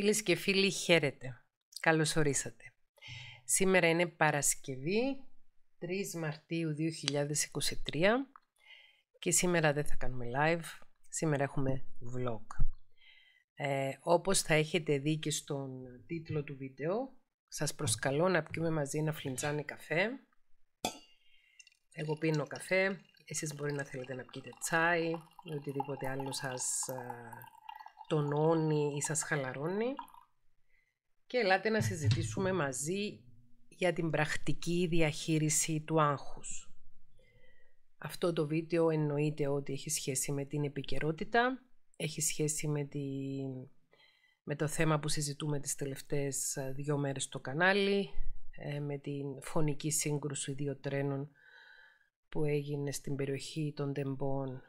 Φίλες και φίλοι, χαίρετε. Καλώς ορίσατε. Σήμερα είναι Παρασκευή, 3 Μαρτίου 2023 και σήμερα δεν θα κάνουμε live, σήμερα έχουμε vlog. Ε, όπως θα έχετε δει και στον τίτλο του βίντεο, σας προσκαλώ να πιούμε μαζί ένα φλιντζάνι καφέ. Εγώ πίνω καφέ, εσείς μπορεί να θέλετε να πιείτε τσάι ή οτιδήποτε άλλο σας τονώνει ή σας χαλαρώνει και ελάτε να συζητήσουμε μαζί για την πρακτική διαχείριση του άγχους. Αυτό το βίντεο εννοείται ότι έχει σχέση με την επικαιρότητα, έχει σχέση με, το θέμα που συζητούμε τις τελευταίες δύο μέρες στο κανάλι, ε, με την φωνική σύγκρουση δύο τρένων που έγινε στην περιοχή των Τεμπών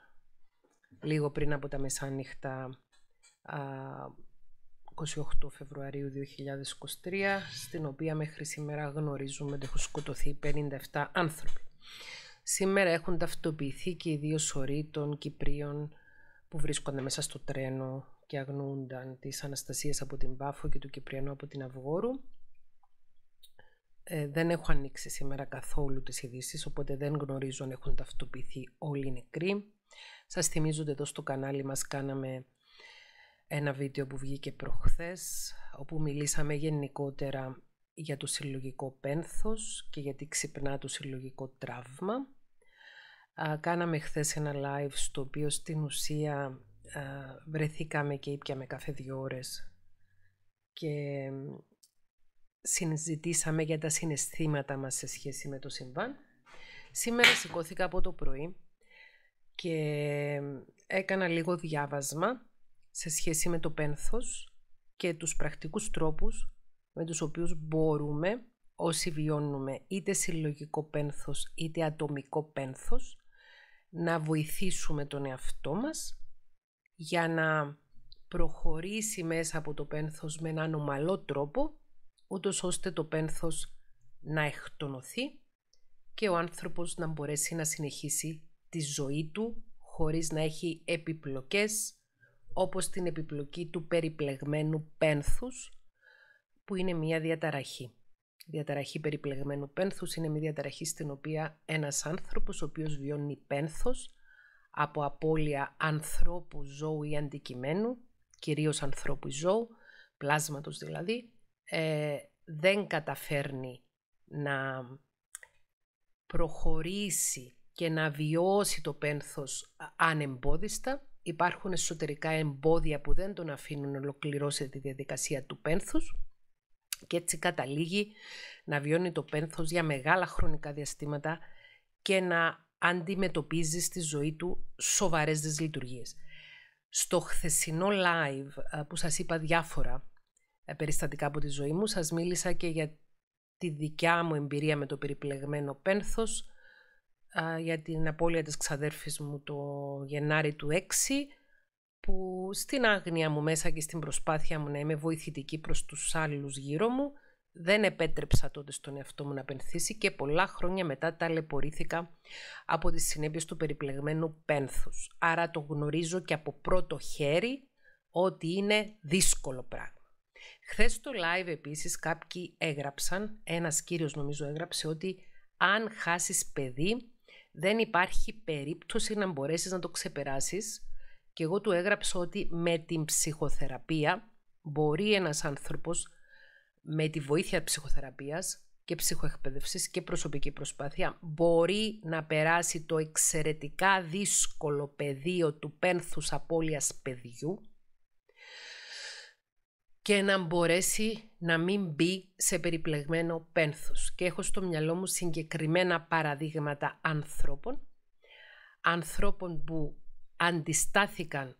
λίγο πριν από τα μεσάνυχτα 28 Φεβρουαρίου 2023, στην οποία μέχρι σήμερα γνωρίζουμε ότι έχουν σκοτωθεί 57 άνθρωποι. Σήμερα έχουν ταυτοποιηθεί και οι δύο σωροί των Κυπρίων που βρίσκονται μέσα στο τρένο και αγνοούνταν τις Αναστασία από την Πάφο και του Κυπριανού από την Αυγόρου. Ε, δεν έχω ανοίξει σήμερα καθόλου τις ειδήσεις, οπότε δεν γνωρίζω αν έχουν ταυτοποιηθεί όλοι οι νεκροί. Σας θυμίζω ότι εδώ στο κανάλι μας κάναμε ένα βίντεο που βγήκε προχθές, όπου μιλήσαμε γενικότερα για το συλλογικό πένθος και γιατί ξυπνά το συλλογικό τραύμα. κάναμε χθες ένα live στο οποίο στην ουσία βρεθήκαμε και ήπιαμε κάθε δύο ώρες και συζητήσαμε για τα συναισθήματα μας σε σχέση με το συμβάν. Σήμερα σηκώθηκα από το πρωί και έκανα λίγο διάβασμα σε σχέση με το πένθος και τους πρακτικούς τρόπους με τους οποίους μπορούμε όσοι βιώνουμε είτε συλλογικό πένθος είτε ατομικό πένθος να βοηθήσουμε τον εαυτό μας για να προχωρήσει μέσα από το πένθος με έναν ομαλό τρόπο ούτως ώστε το πένθος να εκτονωθεί και ο άνθρωπος να μπορέσει να συνεχίσει τη ζωή του χωρίς να έχει επιπλοκές όπως την επιπλοκή του περιπλεγμένου πένθους, που είναι μια διαταραχή. Διαταραχή περιπλεγμένου πένθους είναι μια διαταραχή στην οποία ένας άνθρωπος ο οποίος βιώνει πένθος από απώλεια ανθρώπου, ζώου ή αντικειμένου, κυρίως ανθρώπου ζώου, πλάσματος δηλαδή, ε, δεν καταφέρνει να προχωρήσει και να βιώσει το πένθος ανεμπόδιστα υπάρχουν εσωτερικά εμπόδια που δεν τον αφήνουν να ολοκληρώσει τη διαδικασία του πένθους και έτσι καταλήγει να βιώνει το πένθος για μεγάλα χρονικά διαστήματα και να αντιμετωπίζει στη ζωή του σοβαρές δυσλειτουργίες. Στο χθεσινό live ε, που σας είπα διάφορα ε, περιστατικά από τη ζωή μου, σας μίλησα και για τη δικιά μου εμπειρία με το περιπλεγμένο πένθος, για την απώλεια της ξαδέρφης μου το Γενάρη του 6 που στην άγνοια μου μέσα και στην προσπάθεια μου να είμαι βοηθητική προς τους άλλους γύρω μου δεν επέτρεψα τότε στον εαυτό μου να πενθήσει και πολλά χρόνια μετά ταλαιπωρήθηκα από τις συνέπειες του περιπλεγμένου πένθους. Άρα το γνωρίζω και από πρώτο χέρι ότι είναι δύσκολο πράγμα. Χθες στο live επίσης κάποιοι έγραψαν, ένας κύριος νομίζω έγραψε ότι αν χάσεις παιδί δεν υπάρχει περίπτωση να μπορέσεις να το ξεπεράσεις και εγώ του έγραψα ότι με την ψυχοθεραπεία μπορεί ένας άνθρωπος με τη βοήθεια ψυχοθεραπείας και ψυχοεκπαίδευσης και προσωπική προσπάθεια μπορεί να περάσει το εξαιρετικά δύσκολο πεδίο του πένθους απώλειας παιδιού και να μπορέσει να μην μπει σε περιπλεγμένο πένθος. Και έχω στο μυαλό μου συγκεκριμένα παραδείγματα ανθρώπων, ανθρώπων που αντιστάθηκαν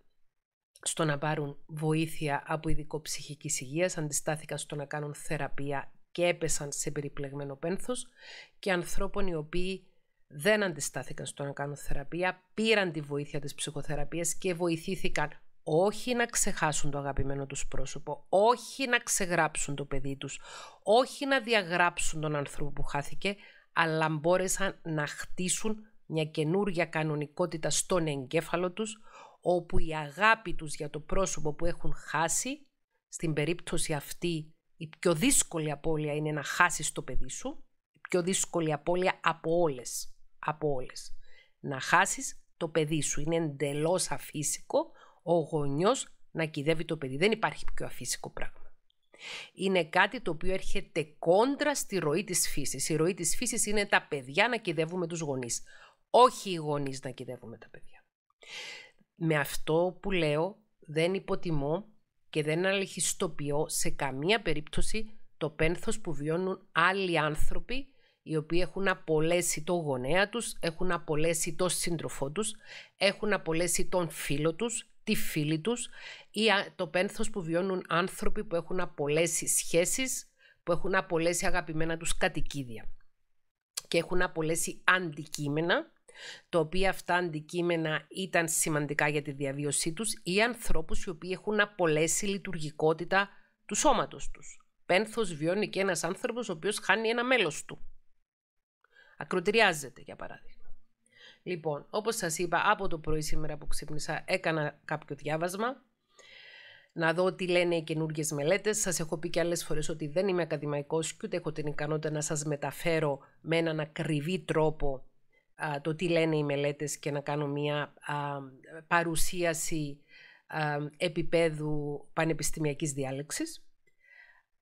στο να πάρουν βοήθεια από ειδικό ψυχικής υγείας, αντιστάθηκαν στο να κάνουν θεραπεία και έπεσαν σε περιπλεγμένο πένθος και ανθρώπων οι οποίοι δεν αντιστάθηκαν στο να κάνουν θεραπεία, πήραν τη βοήθεια της ψυχοθεραπείας και βοηθήθηκαν όχι να ξεχάσουν το αγαπημένο τους πρόσωπο, όχι να ξεγράψουν το παιδί τους, όχι να διαγράψουν τον άνθρωπο που χάθηκε, αλλά μπόρεσαν να χτίσουν μια καινούργια κανονικότητα στον εγκέφαλο τους, όπου η αγάπη τους για το πρόσωπο που έχουν χάσει, στην περίπτωση αυτή η πιο δύσκολη απώλεια είναι να χάσεις το παιδί σου, η πιο δύσκολη απώλεια από όλες, από όλες. Να χάσεις το παιδί σου, είναι εντελώς αφύσικο, ο γονιός να κυδεύει το παιδί. Δεν υπάρχει πιο αφύσικο πράγμα. Είναι κάτι το οποίο έρχεται κόντρα στη ροή της φύσης. Η ροή της φύσης είναι τα παιδιά να κυδεύουμε τους γονείς. Όχι οι γονείς να κυδεύουμε τα παιδιά. Με αυτό που λέω δεν υποτιμώ και δεν αλληχιστοποιώ... σε καμία περίπτωση το πένθος που βιώνουν άλλοι άνθρωποι οι οποίοι έχουν απολέσει το γονέα τους, έχουν απολέσει τον σύντροφό τους, έχουν απολέσει τον φίλο τους, τη φίλη τους ή το πένθος που βιώνουν άνθρωποι που έχουν απολέσει σχέσεις, που έχουν απολέσει αγαπημένα τους κατοικίδια και έχουν απολέσει αντικείμενα, τα οποία αυτά αντικείμενα ήταν σημαντικά για τη διαβίωσή τους ή ανθρώπους οι οποίοι έχουν απολέσει λειτουργικότητα του σώματος τους. Πένθος βιώνει και ένας άνθρωπος ο οποίος χάνει ένα μέλος του. Ακροτηριάζεται, για παράδειγμα. Λοιπόν, όπως σας είπα, από το πρωί σήμερα που ξύπνησα έκανα κάποιο διάβασμα. Να δω τι λένε οι καινούργιες μελέτες. Σας έχω πει και άλλες φορές ότι δεν είμαι ακαδημαϊκός και ούτε έχω την ικανότητα να σας μεταφέρω με έναν ακριβή τρόπο α, το τι λένε οι μελέτες και να κάνω μια α, παρουσίαση α, επίπεδου πανεπιστημιακής διάλεξης.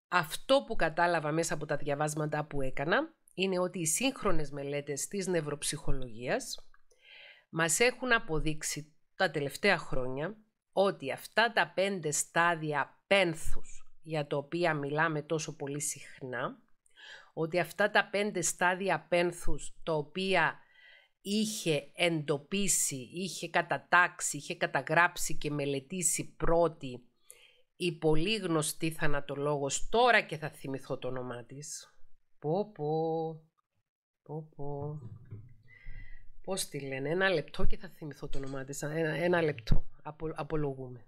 Αυτό που κατάλαβα μέσα από τα διαβάσματα που έκανα είναι ότι οι σύγχρονες μελέτες της νευροψυχολογίας μας έχουν αποδείξει τα τελευταία χρόνια ότι αυτά τα πέντε στάδια πένθους για τα οποία μιλάμε τόσο πολύ συχνά, ότι αυτά τα πέντε στάδια πένθους τα οποία είχε εντοπίσει, είχε κατατάξει, είχε καταγράψει και μελετήσει πρώτη η πολύ γνωστή θανατολόγος τώρα και θα θυμηθώ το όνομά της. Πω πω, πω πω. Πώς τη λένε, ένα λεπτό και θα θυμηθώ το όνομά της. Ένα, ένα λεπτό. απολογούμε.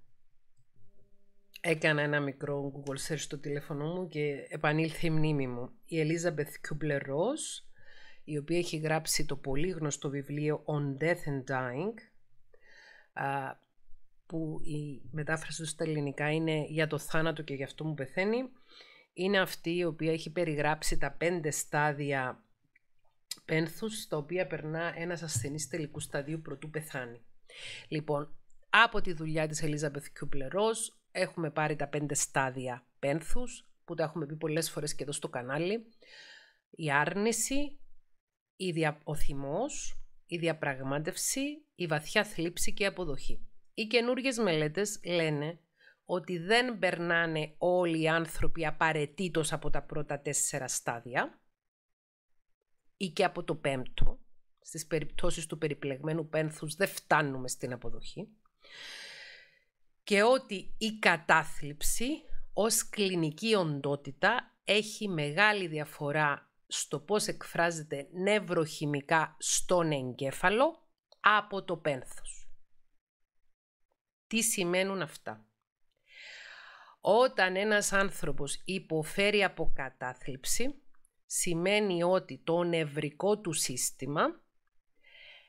Έκανα ένα μικρό Google search στο τηλέφωνο μου και επανήλθε η μνήμη μου. Η Elizabeth Kubler Ross, η οποία έχει γράψει το πολύ γνωστό βιβλίο On Death and Dying, που η μετάφραση τους στα ελληνικά είναι «Για το θάνατο και για αυτό μου πεθαίνει», είναι αυτή η οποία έχει περιγράψει τα πέντε στάδια πένθους, στα οποία περνά ένας ασθενής τελικού σταδίου πρωτού πεθάνει. Λοιπόν, από τη δουλειά της Ελίζα Κιούπλερός, έχουμε πάρει τα πέντε στάδια πένθους, που τα έχουμε πει πολλές φορές και εδώ στο κανάλι. Η άρνηση, η δια... ο θυμός, η διαπραγμάτευση, η βαθιά θλίψη και η αποδοχή. Οι καινούργιες μελέτες λένε ότι δεν περνάνε όλοι οι άνθρωποι απαραίτητος από τα πρώτα τέσσερα στάδια, ή και από το πέμπτο. Στις περιπτώσεις του περιπλεγμένου πένθους δεν φτάνουμε στην αποδοχή. Και ότι η κατάθλιψη ως κλινική οντότητα έχει μεγάλη διαφορά στο πώς εκφράζεται νευροχημικά στον εγκέφαλο από το πένθος. Τι σημαίνουν αυτά. Όταν ένας άνθρωπος υποφέρει από κατάθλιψη, σημαίνει ότι το νευρικό του σύστημα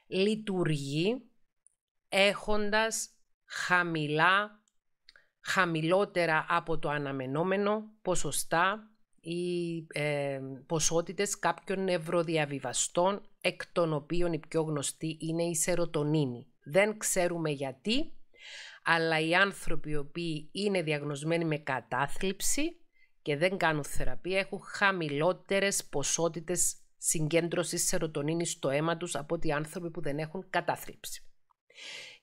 λειτουργεί έχοντας χαμηλά, χαμηλότερα από το αναμενόμενο ποσοστά ή ε, ποσότητες κάποιων νευροδιαβιβαστών, εκ των οποίων η πιο γνωστή είναι η σερωτονίνη. Δεν ξέρουμε γιατί, αλλά οι άνθρωποι οι οποίοι είναι διαγνωσμένοι με κατάθλιψη και δεν κάνουν θεραπεία έχουν χαμηλότερες ποσότητες συγκέντρωσης σερωτονίνης στο αίμα τους από ότι άνθρωποι που δεν έχουν καταθλίψη.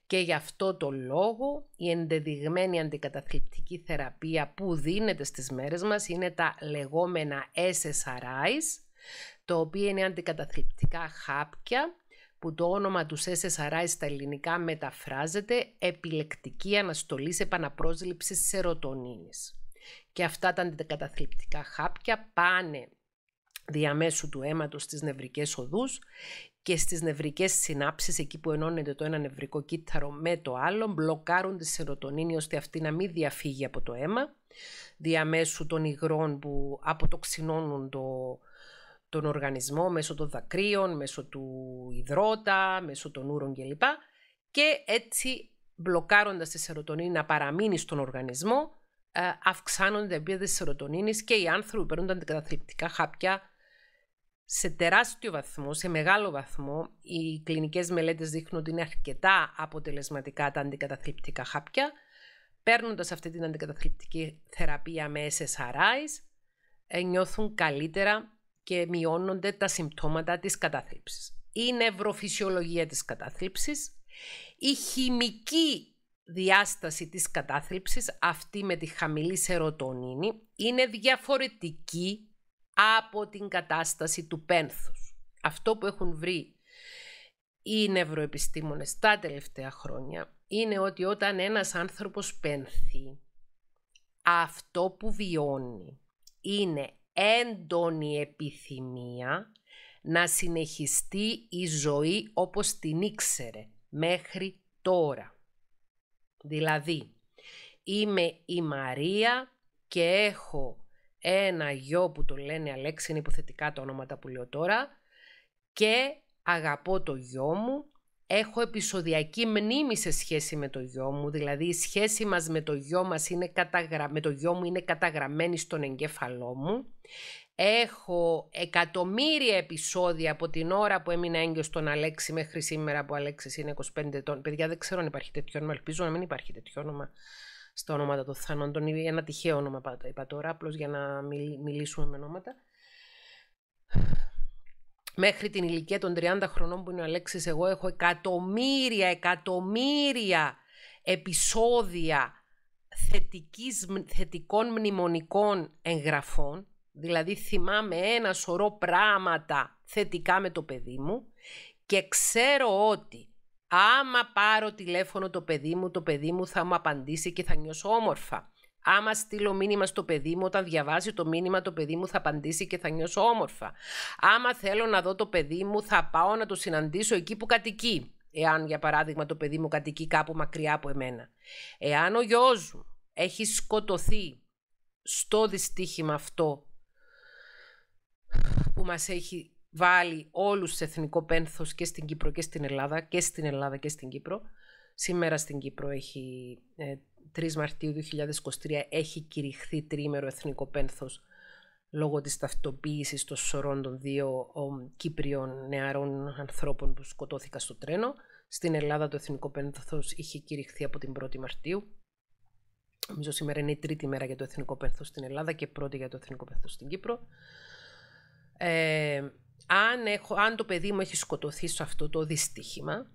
Και γι' αυτό το λόγο η ενδεδειγμένη αντικαταθλιπτική θεραπεία που δίνεται στις μέρες μας είναι τα λεγόμενα SSRIs, τα οποία είναι αντικαταθλιπτικά χάπια, που το όνομα τους SSRI στα ελληνικά μεταφράζεται επιλεκτική αναστολής επαναπρόσληψης σερωτονίνης. Και αυτά τα αντικαταθλιπτικά χάπια πάνε διαμέσου του αίματος στις νευρικές οδούς και στις νευρικές συνάψεις, εκεί που ενώνεται το ένα νευρικό κύτταρο με το άλλο, μπλοκάρουν τη σερωτονίνη ώστε αυτή να μην διαφύγει από το αίμα, διαμέσου των υγρών που αποτοξινώνουν το, τον οργανισμό μέσω των δακρύων, μέσω του υδρότα, μέσω των ούρων κλπ. Και έτσι μπλοκάροντας τη σερωτονίνη να παραμείνει στον οργανισμό, ε, αυξάνονται τα επίπεδα και οι άνθρωποι που παίρνουν τα αντικαταθλιπτικά χάπια σε τεράστιο βαθμό, σε μεγάλο βαθμό. Οι κλινικές μελέτες δείχνουν ότι είναι αρκετά αποτελεσματικά τα αντικαταθλιπτικά χάπια. Παίρνοντας αυτή την αντικαταθλιπτική θεραπεία με SSRIs, ε, νιώθουν καλύτερα και μειώνονται τα συμπτώματα της κατάθλιψης. Η νευροφυσιολογία της κατάθλιψης, η χημική διάσταση της κατάθλιψης, αυτή με τη χαμηλή σερωτονίνη, είναι διαφορετική από την κατάσταση του πένθους. Αυτό που έχουν βρει οι νευροεπιστήμονες τα τελευταία χρόνια είναι ότι όταν ένας άνθρωπος πένθει, αυτό που βιώνει είναι έντονη επιθυμία να συνεχιστεί η ζωή όπως την ήξερε μέχρι τώρα. Δηλαδή, είμαι η Μαρία και έχω ένα γιο που το λένε Αλέξη, είναι υποθετικά τα ονόματα που λέω τώρα, και αγαπώ το γιο μου, έχω επεισοδιακή μνήμη σε σχέση με το γιο μου, δηλαδή η σχέση μας με το γιο, μας είναι καταγρα... με το γιο μου είναι καταγραμμένη στον εγκέφαλό μου, Έχω εκατομμύρια επεισόδια από την ώρα που έμεινα έγκυο στον Αλέξη μέχρι σήμερα που ο Αλέξης είναι 25 ετών. Παιδιά, δεν ξέρω αν υπάρχει τέτοιο όνομα. Ελπίζω να μην υπάρχει τέτοιο όνομα στα ονόματα των θανόντων ή ένα τυχαίο όνομα είπα τώρα, Απλώς για να μιλήσουμε με ονόματα. Μέχρι την ηλικία των 30 χρονών που είναι ο Αλέξης, εγώ έχω εκατομμύρια, εκατομμύρια επεισόδια θετικής, θετικών μνημονικών εγγραφών Δηλαδή θυμάμαι ένα σωρό πράγματα θετικά με το παιδί μου και ξέρω ότι άμα πάρω τηλέφωνο το παιδί μου, το παιδί μου θα μου απαντήσει και θα νιώσω όμορφα. Άμα στείλω μήνυμα στο παιδί μου, όταν διαβάζει το μήνυμα, το παιδί μου θα απαντήσει και θα νιώσω όμορφα. Άμα θέλω να δω το παιδί μου, θα πάω να το συναντήσω εκεί που κατοικεί. Εάν, για παράδειγμα, το παιδί μου κατοικεί κάπου μακριά από εμένα. Εάν ο γιος μου έχει σκοτωθεί στο δυστύχημα αυτό που μας έχει βάλει όλους σε εθνικό πένθος και στην Κύπρο και στην Ελλάδα και στην Ελλάδα και στην Κύπρο. Σήμερα στην Κύπρο έχει, 3 ε, Μαρτίου 2023 έχει κηρυχθεί τρίμερο εθνικό πένθος λόγω της ταυτοποίησης των σωρών των δύο Κύπριων νεαρών ανθρώπων που σκοτώθηκαν στο τρένο. Στην Ελλάδα το εθνικό πένθος είχε κηρυχθεί από την 1η Μαρτίου. Νομίζω σήμερα είναι η τρίτη μέρα για το εθνικό πένθος στην Ελλάδα και πρώτη για το εθνικό πένθος στην Κύπρο ε, αν, έχω, αν το παιδί μου έχει σκοτωθεί σε αυτό το δυστύχημα,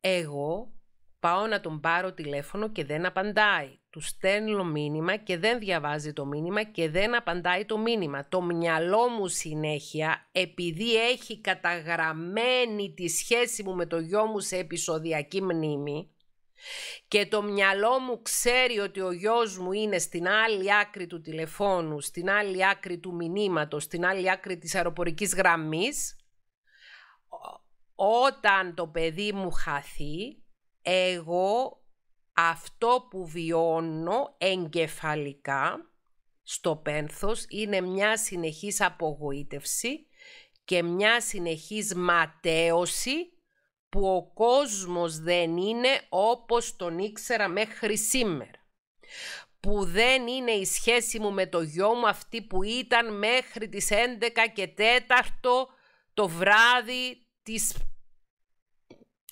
εγώ πάω να τον πάρω τηλέφωνο και δεν απαντάει. Του στέλνω μήνυμα και δεν διαβάζει το μήνυμα και δεν απαντάει το μήνυμα. Το μυαλό μου συνέχεια, επειδή έχει καταγραμμένη τη σχέση μου με το γιο μου σε επεισοδιακή μνήμη, και το μυαλό μου ξέρει ότι ο γιος μου είναι στην άλλη άκρη του τηλεφώνου, στην άλλη άκρη του μηνύματος, στην άλλη άκρη της αεροπορικής γραμμής, όταν το παιδί μου χαθεί, εγώ αυτό που βιώνω εγκεφαλικά στο πένθος είναι μια συνεχής απογοήτευση και μια συνεχής ματέωση που ο κόσμος δεν είναι όπως τον ήξερα μέχρι σήμερα. Που δεν είναι η σχέση μου με το γιο μου αυτή που ήταν μέχρι τις 11 και 4 το βράδυ της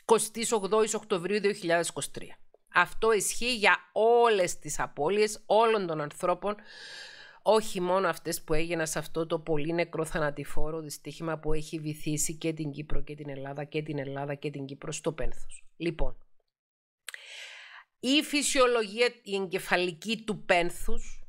28 Οκτωβρίου 2023. Αυτό ισχύει για όλες τις απώλειες όλων των ανθρώπων όχι μόνο αυτές που έγιναν σε αυτό το πολύ νεκρό θανατηφόρο δυστύχημα που έχει βυθίσει και την Κύπρο και την Ελλάδα και την Ελλάδα και την Κύπρο στο πένθος. Λοιπόν, η φυσιολογία η εγκεφαλική του πένθους,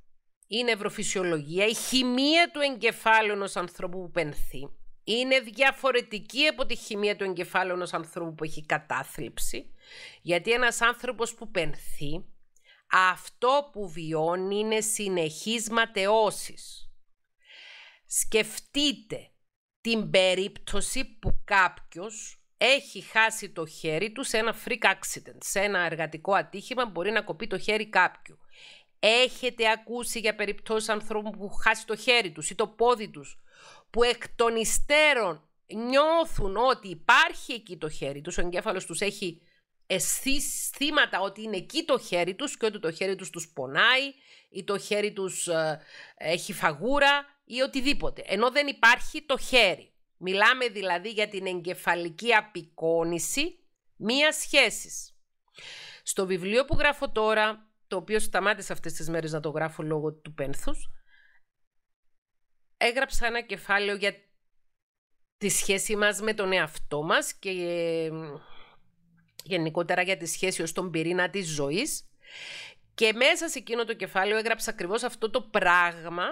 η νευροφυσιολογία, η χημεία του εγκεφάλου ενός ανθρώπου που πενθεί, είναι διαφορετική από τη χημεία του εγκεφάλου ενός ανθρώπου που έχει κατάθλιψη, γιατί ένας άνθρωπος που πενθεί αυτό που βιώνει είναι συνεχής ματαιώσεις. Σκεφτείτε την περίπτωση που κάποιος έχει χάσει το χέρι του σε ένα freak accident, σε ένα εργατικό ατύχημα μπορεί να κοπεί το χέρι κάποιου. Έχετε ακούσει για περιπτώσεις ανθρώπων που χάσει το χέρι τους ή το πόδι τους, που εκ των υστέρων νιώθουν ότι υπάρχει εκεί το χέρι τους, ο εγκέφαλος τους έχει αισθήματα ότι είναι εκεί το χέρι τους και ότι το χέρι τους τους πονάει ή το χέρι τους ε, έχει φαγούρα ή οτιδήποτε. Ενώ δεν υπάρχει το χέρι. Μιλάμε δηλαδή για την εγκεφαλική απεικόνηση μίας σχέσης. Στο βιβλίο που γράφω τώρα, το οποίο σταμάτησα αυτές τις μέρες να το γράφω λόγω του πένθους, έγραψα ένα κεφάλαιο για τη σχέση μας με τον εαυτό μας και ε, γενικότερα για τη σχέση ως τον πυρήνα της ζωής. Και μέσα σε εκείνο το κεφάλαιο έγραψα ακριβώς αυτό το πράγμα,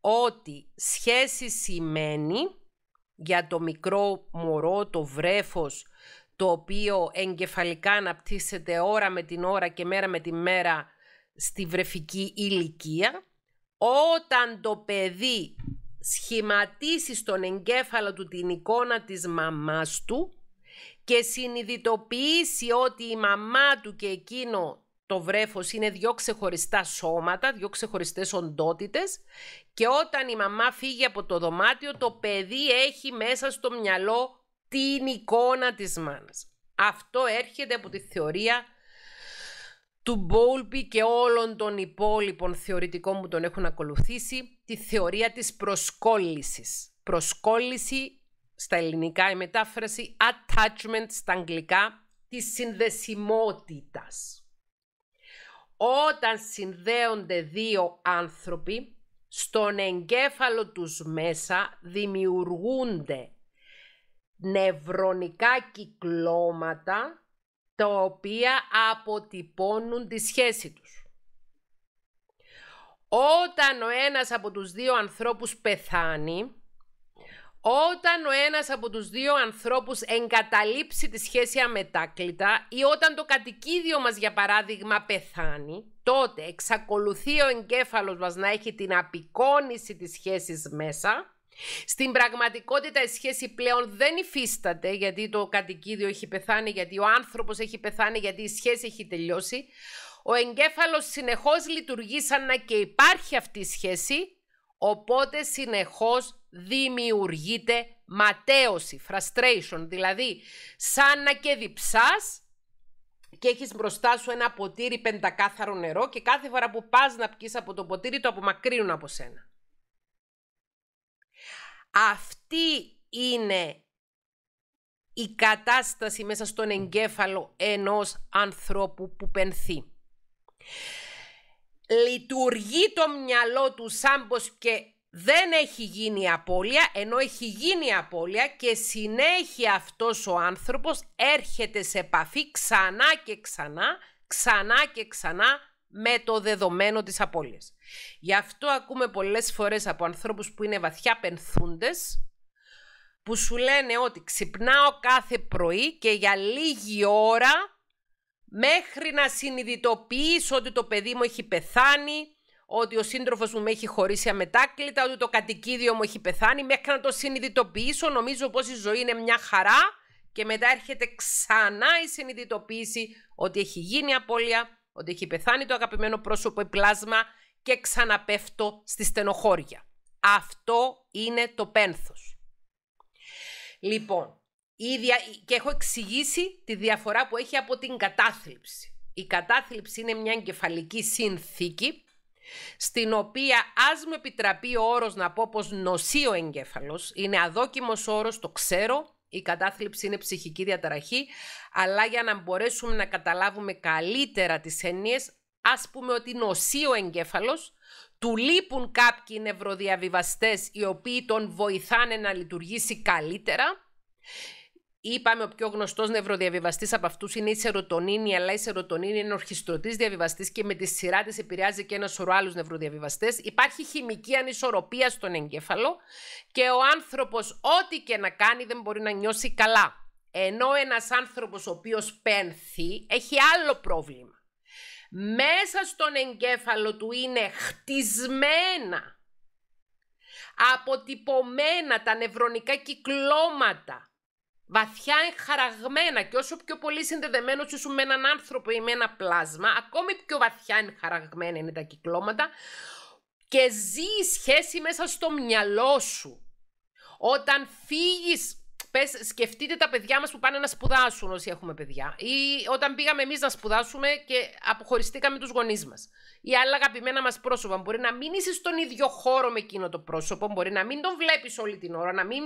ότι σχέση σημαίνει για το μικρό μωρό, το βρέφος, το οποίο εγκεφαλικά αναπτύσσεται ώρα με την ώρα και μέρα με τη μέρα στη βρεφική ηλικία, όταν το παιδί σχηματίσει στον εγκέφαλο του την εικόνα της μαμάς του, και συνειδητοποιήσει ότι η μαμά του και εκείνο το βρέφος είναι δυο ξεχωριστά σώματα, δυο ξεχωριστές οντότητες και όταν η μαμά φύγει από το δωμάτιο το παιδί έχει μέσα στο μυαλό την εικόνα της μάνας. Αυτό έρχεται από τη θεωρία του Μπόλπι και όλων των υπόλοιπων θεωρητικών που τον έχουν ακολουθήσει, τη θεωρία της προσκόλλησης. Προσκόλληση στα ελληνικά η μετάφραση attachment στα αγγλικά της συνδεσιμότητας. Όταν συνδέονται δύο άνθρωποι, στον εγκέφαλο τους μέσα δημιουργούνται νευρονικά κυκλώματα τα οποία αποτυπώνουν τη σχέση τους. Όταν ο ένας από τους δύο ανθρώπους πεθάνει, όταν ο ένας από τους δύο ανθρώπους εγκαταλείψει τη σχέση αμετάκλητα ή όταν το κατοικίδιο μας για παράδειγμα πεθάνει, τότε εξακολουθεί ο εγκέφαλος μας να έχει την απεικόνηση της σχέσης μέσα. Στην πραγματικότητα η σχέση πλέον δεν υφίσταται γιατί το κατοικίδιο έχει πεθάνει, γιατί ο άνθρωπος έχει πεθάνει, γιατί η σχέση έχει τελειώσει. Ο εγκέφαλος συνεχώς λειτουργεί σαν να και υπάρχει αυτή η σχέση Οπότε συνεχώς δημιουργείται ματέωση, frustration, δηλαδή σαν να και διψάς και έχεις μπροστά σου ένα ποτήρι πεντακάθαρο νερό και κάθε φορά που πας να πεις από το ποτήρι το απομακρύνουν από σένα. Αυτή είναι η κατάσταση μέσα στον εγκέφαλο ενός ανθρώπου που πενθεί λειτουργεί το μυαλό του σαν πως και δεν έχει γίνει απώλεια, ενώ έχει γίνει απώλεια και συνέχεια αυτός ο άνθρωπος έρχεται σε επαφή ξανά και ξανά, ξανά και ξανά με το δεδομένο της απώλειας. Γι' αυτό ακούμε πολλές φορές από ανθρώπους που είναι βαθιά πενθούντες, που σου λένε ότι ξυπνάω κάθε πρωί και για λίγη ώρα μέχρι να συνειδητοποιήσω ότι το παιδί μου έχει πεθάνει, ότι ο σύντροφος μου με έχει χωρίσει αμετάκλητα, ότι το κατοικίδιο μου έχει πεθάνει, μέχρι να το συνειδητοποιήσω, νομίζω πως η ζωή είναι μια χαρά και μετά έρχεται ξανά η συνειδητοποίηση ότι έχει γίνει απώλεια, ότι έχει πεθάνει το αγαπημένο πρόσωπο ή πλάσμα και ξαναπέφτω στη στενοχώρια. Αυτό είναι το πένθος. Λοιπόν, και έχω εξηγήσει τη διαφορά που έχει από την κατάθλιψη. Η κατάθλιψη είναι μια εγκεφαλική συνθήκη στην οποία ας μου επιτραπεί ο όρος να πω πως νοσεί ο εγκέφαλος, είναι αδόκιμος όρος, το ξέρω, η κατάθλιψη είναι ψυχική διαταραχή, αλλά για να μπορέσουμε να καταλάβουμε καλύτερα τις έννοιες, ας πούμε ότι νοσεί ο εγκέφαλος, του λείπουν κάποιοι νευροδιαβιβαστές οι οποίοι τον βοηθάνε να λειτουργήσει καλύτερα Είπαμε ο πιο γνωστός νευροδιαβιβαστής από αυτούς είναι η σερωτονίνη, αλλά η σερωτονίνη είναι ορχιστρωτής διαβιβαστής και με τη σειρά της επηρεάζει και ένα σωρό άλλους νευροδιαβιβαστές. Υπάρχει χημική ανισορροπία στον εγκέφαλο και ο άνθρωπος, ό,τι και να κάνει, δεν μπορεί να νιώσει καλά. Ενώ ένας άνθρωπος ο οποίος πένθει έχει άλλο πρόβλημα. Μέσα στον εγκέφαλο του είναι χτισμένα, αποτυπωμένα τα νευρονικά κυκλώματα βαθιά εγχαραγμένα και όσο πιο πολύ συνδεδεμένο σου με έναν άνθρωπο ή με ένα πλάσμα, ακόμη πιο βαθιά εγχαραγμένα είναι τα κυκλώματα και ζει η σχέση μέσα στο μυαλό σου. Όταν φύγεις σκεφτείτε τα παιδιά μας που πάνε να σπουδάσουν όσοι έχουμε παιδιά. Ή όταν πήγαμε εμείς να σπουδάσουμε και αποχωριστήκαμε τους γονείς μας ή άλλα αγαπημένα μας πρόσωπα. Μπορεί να μην είσαι στον ίδιο χώρο με εκείνο το πρόσωπο, μπορεί να μην τον βλέπεις όλη την ώρα, να μην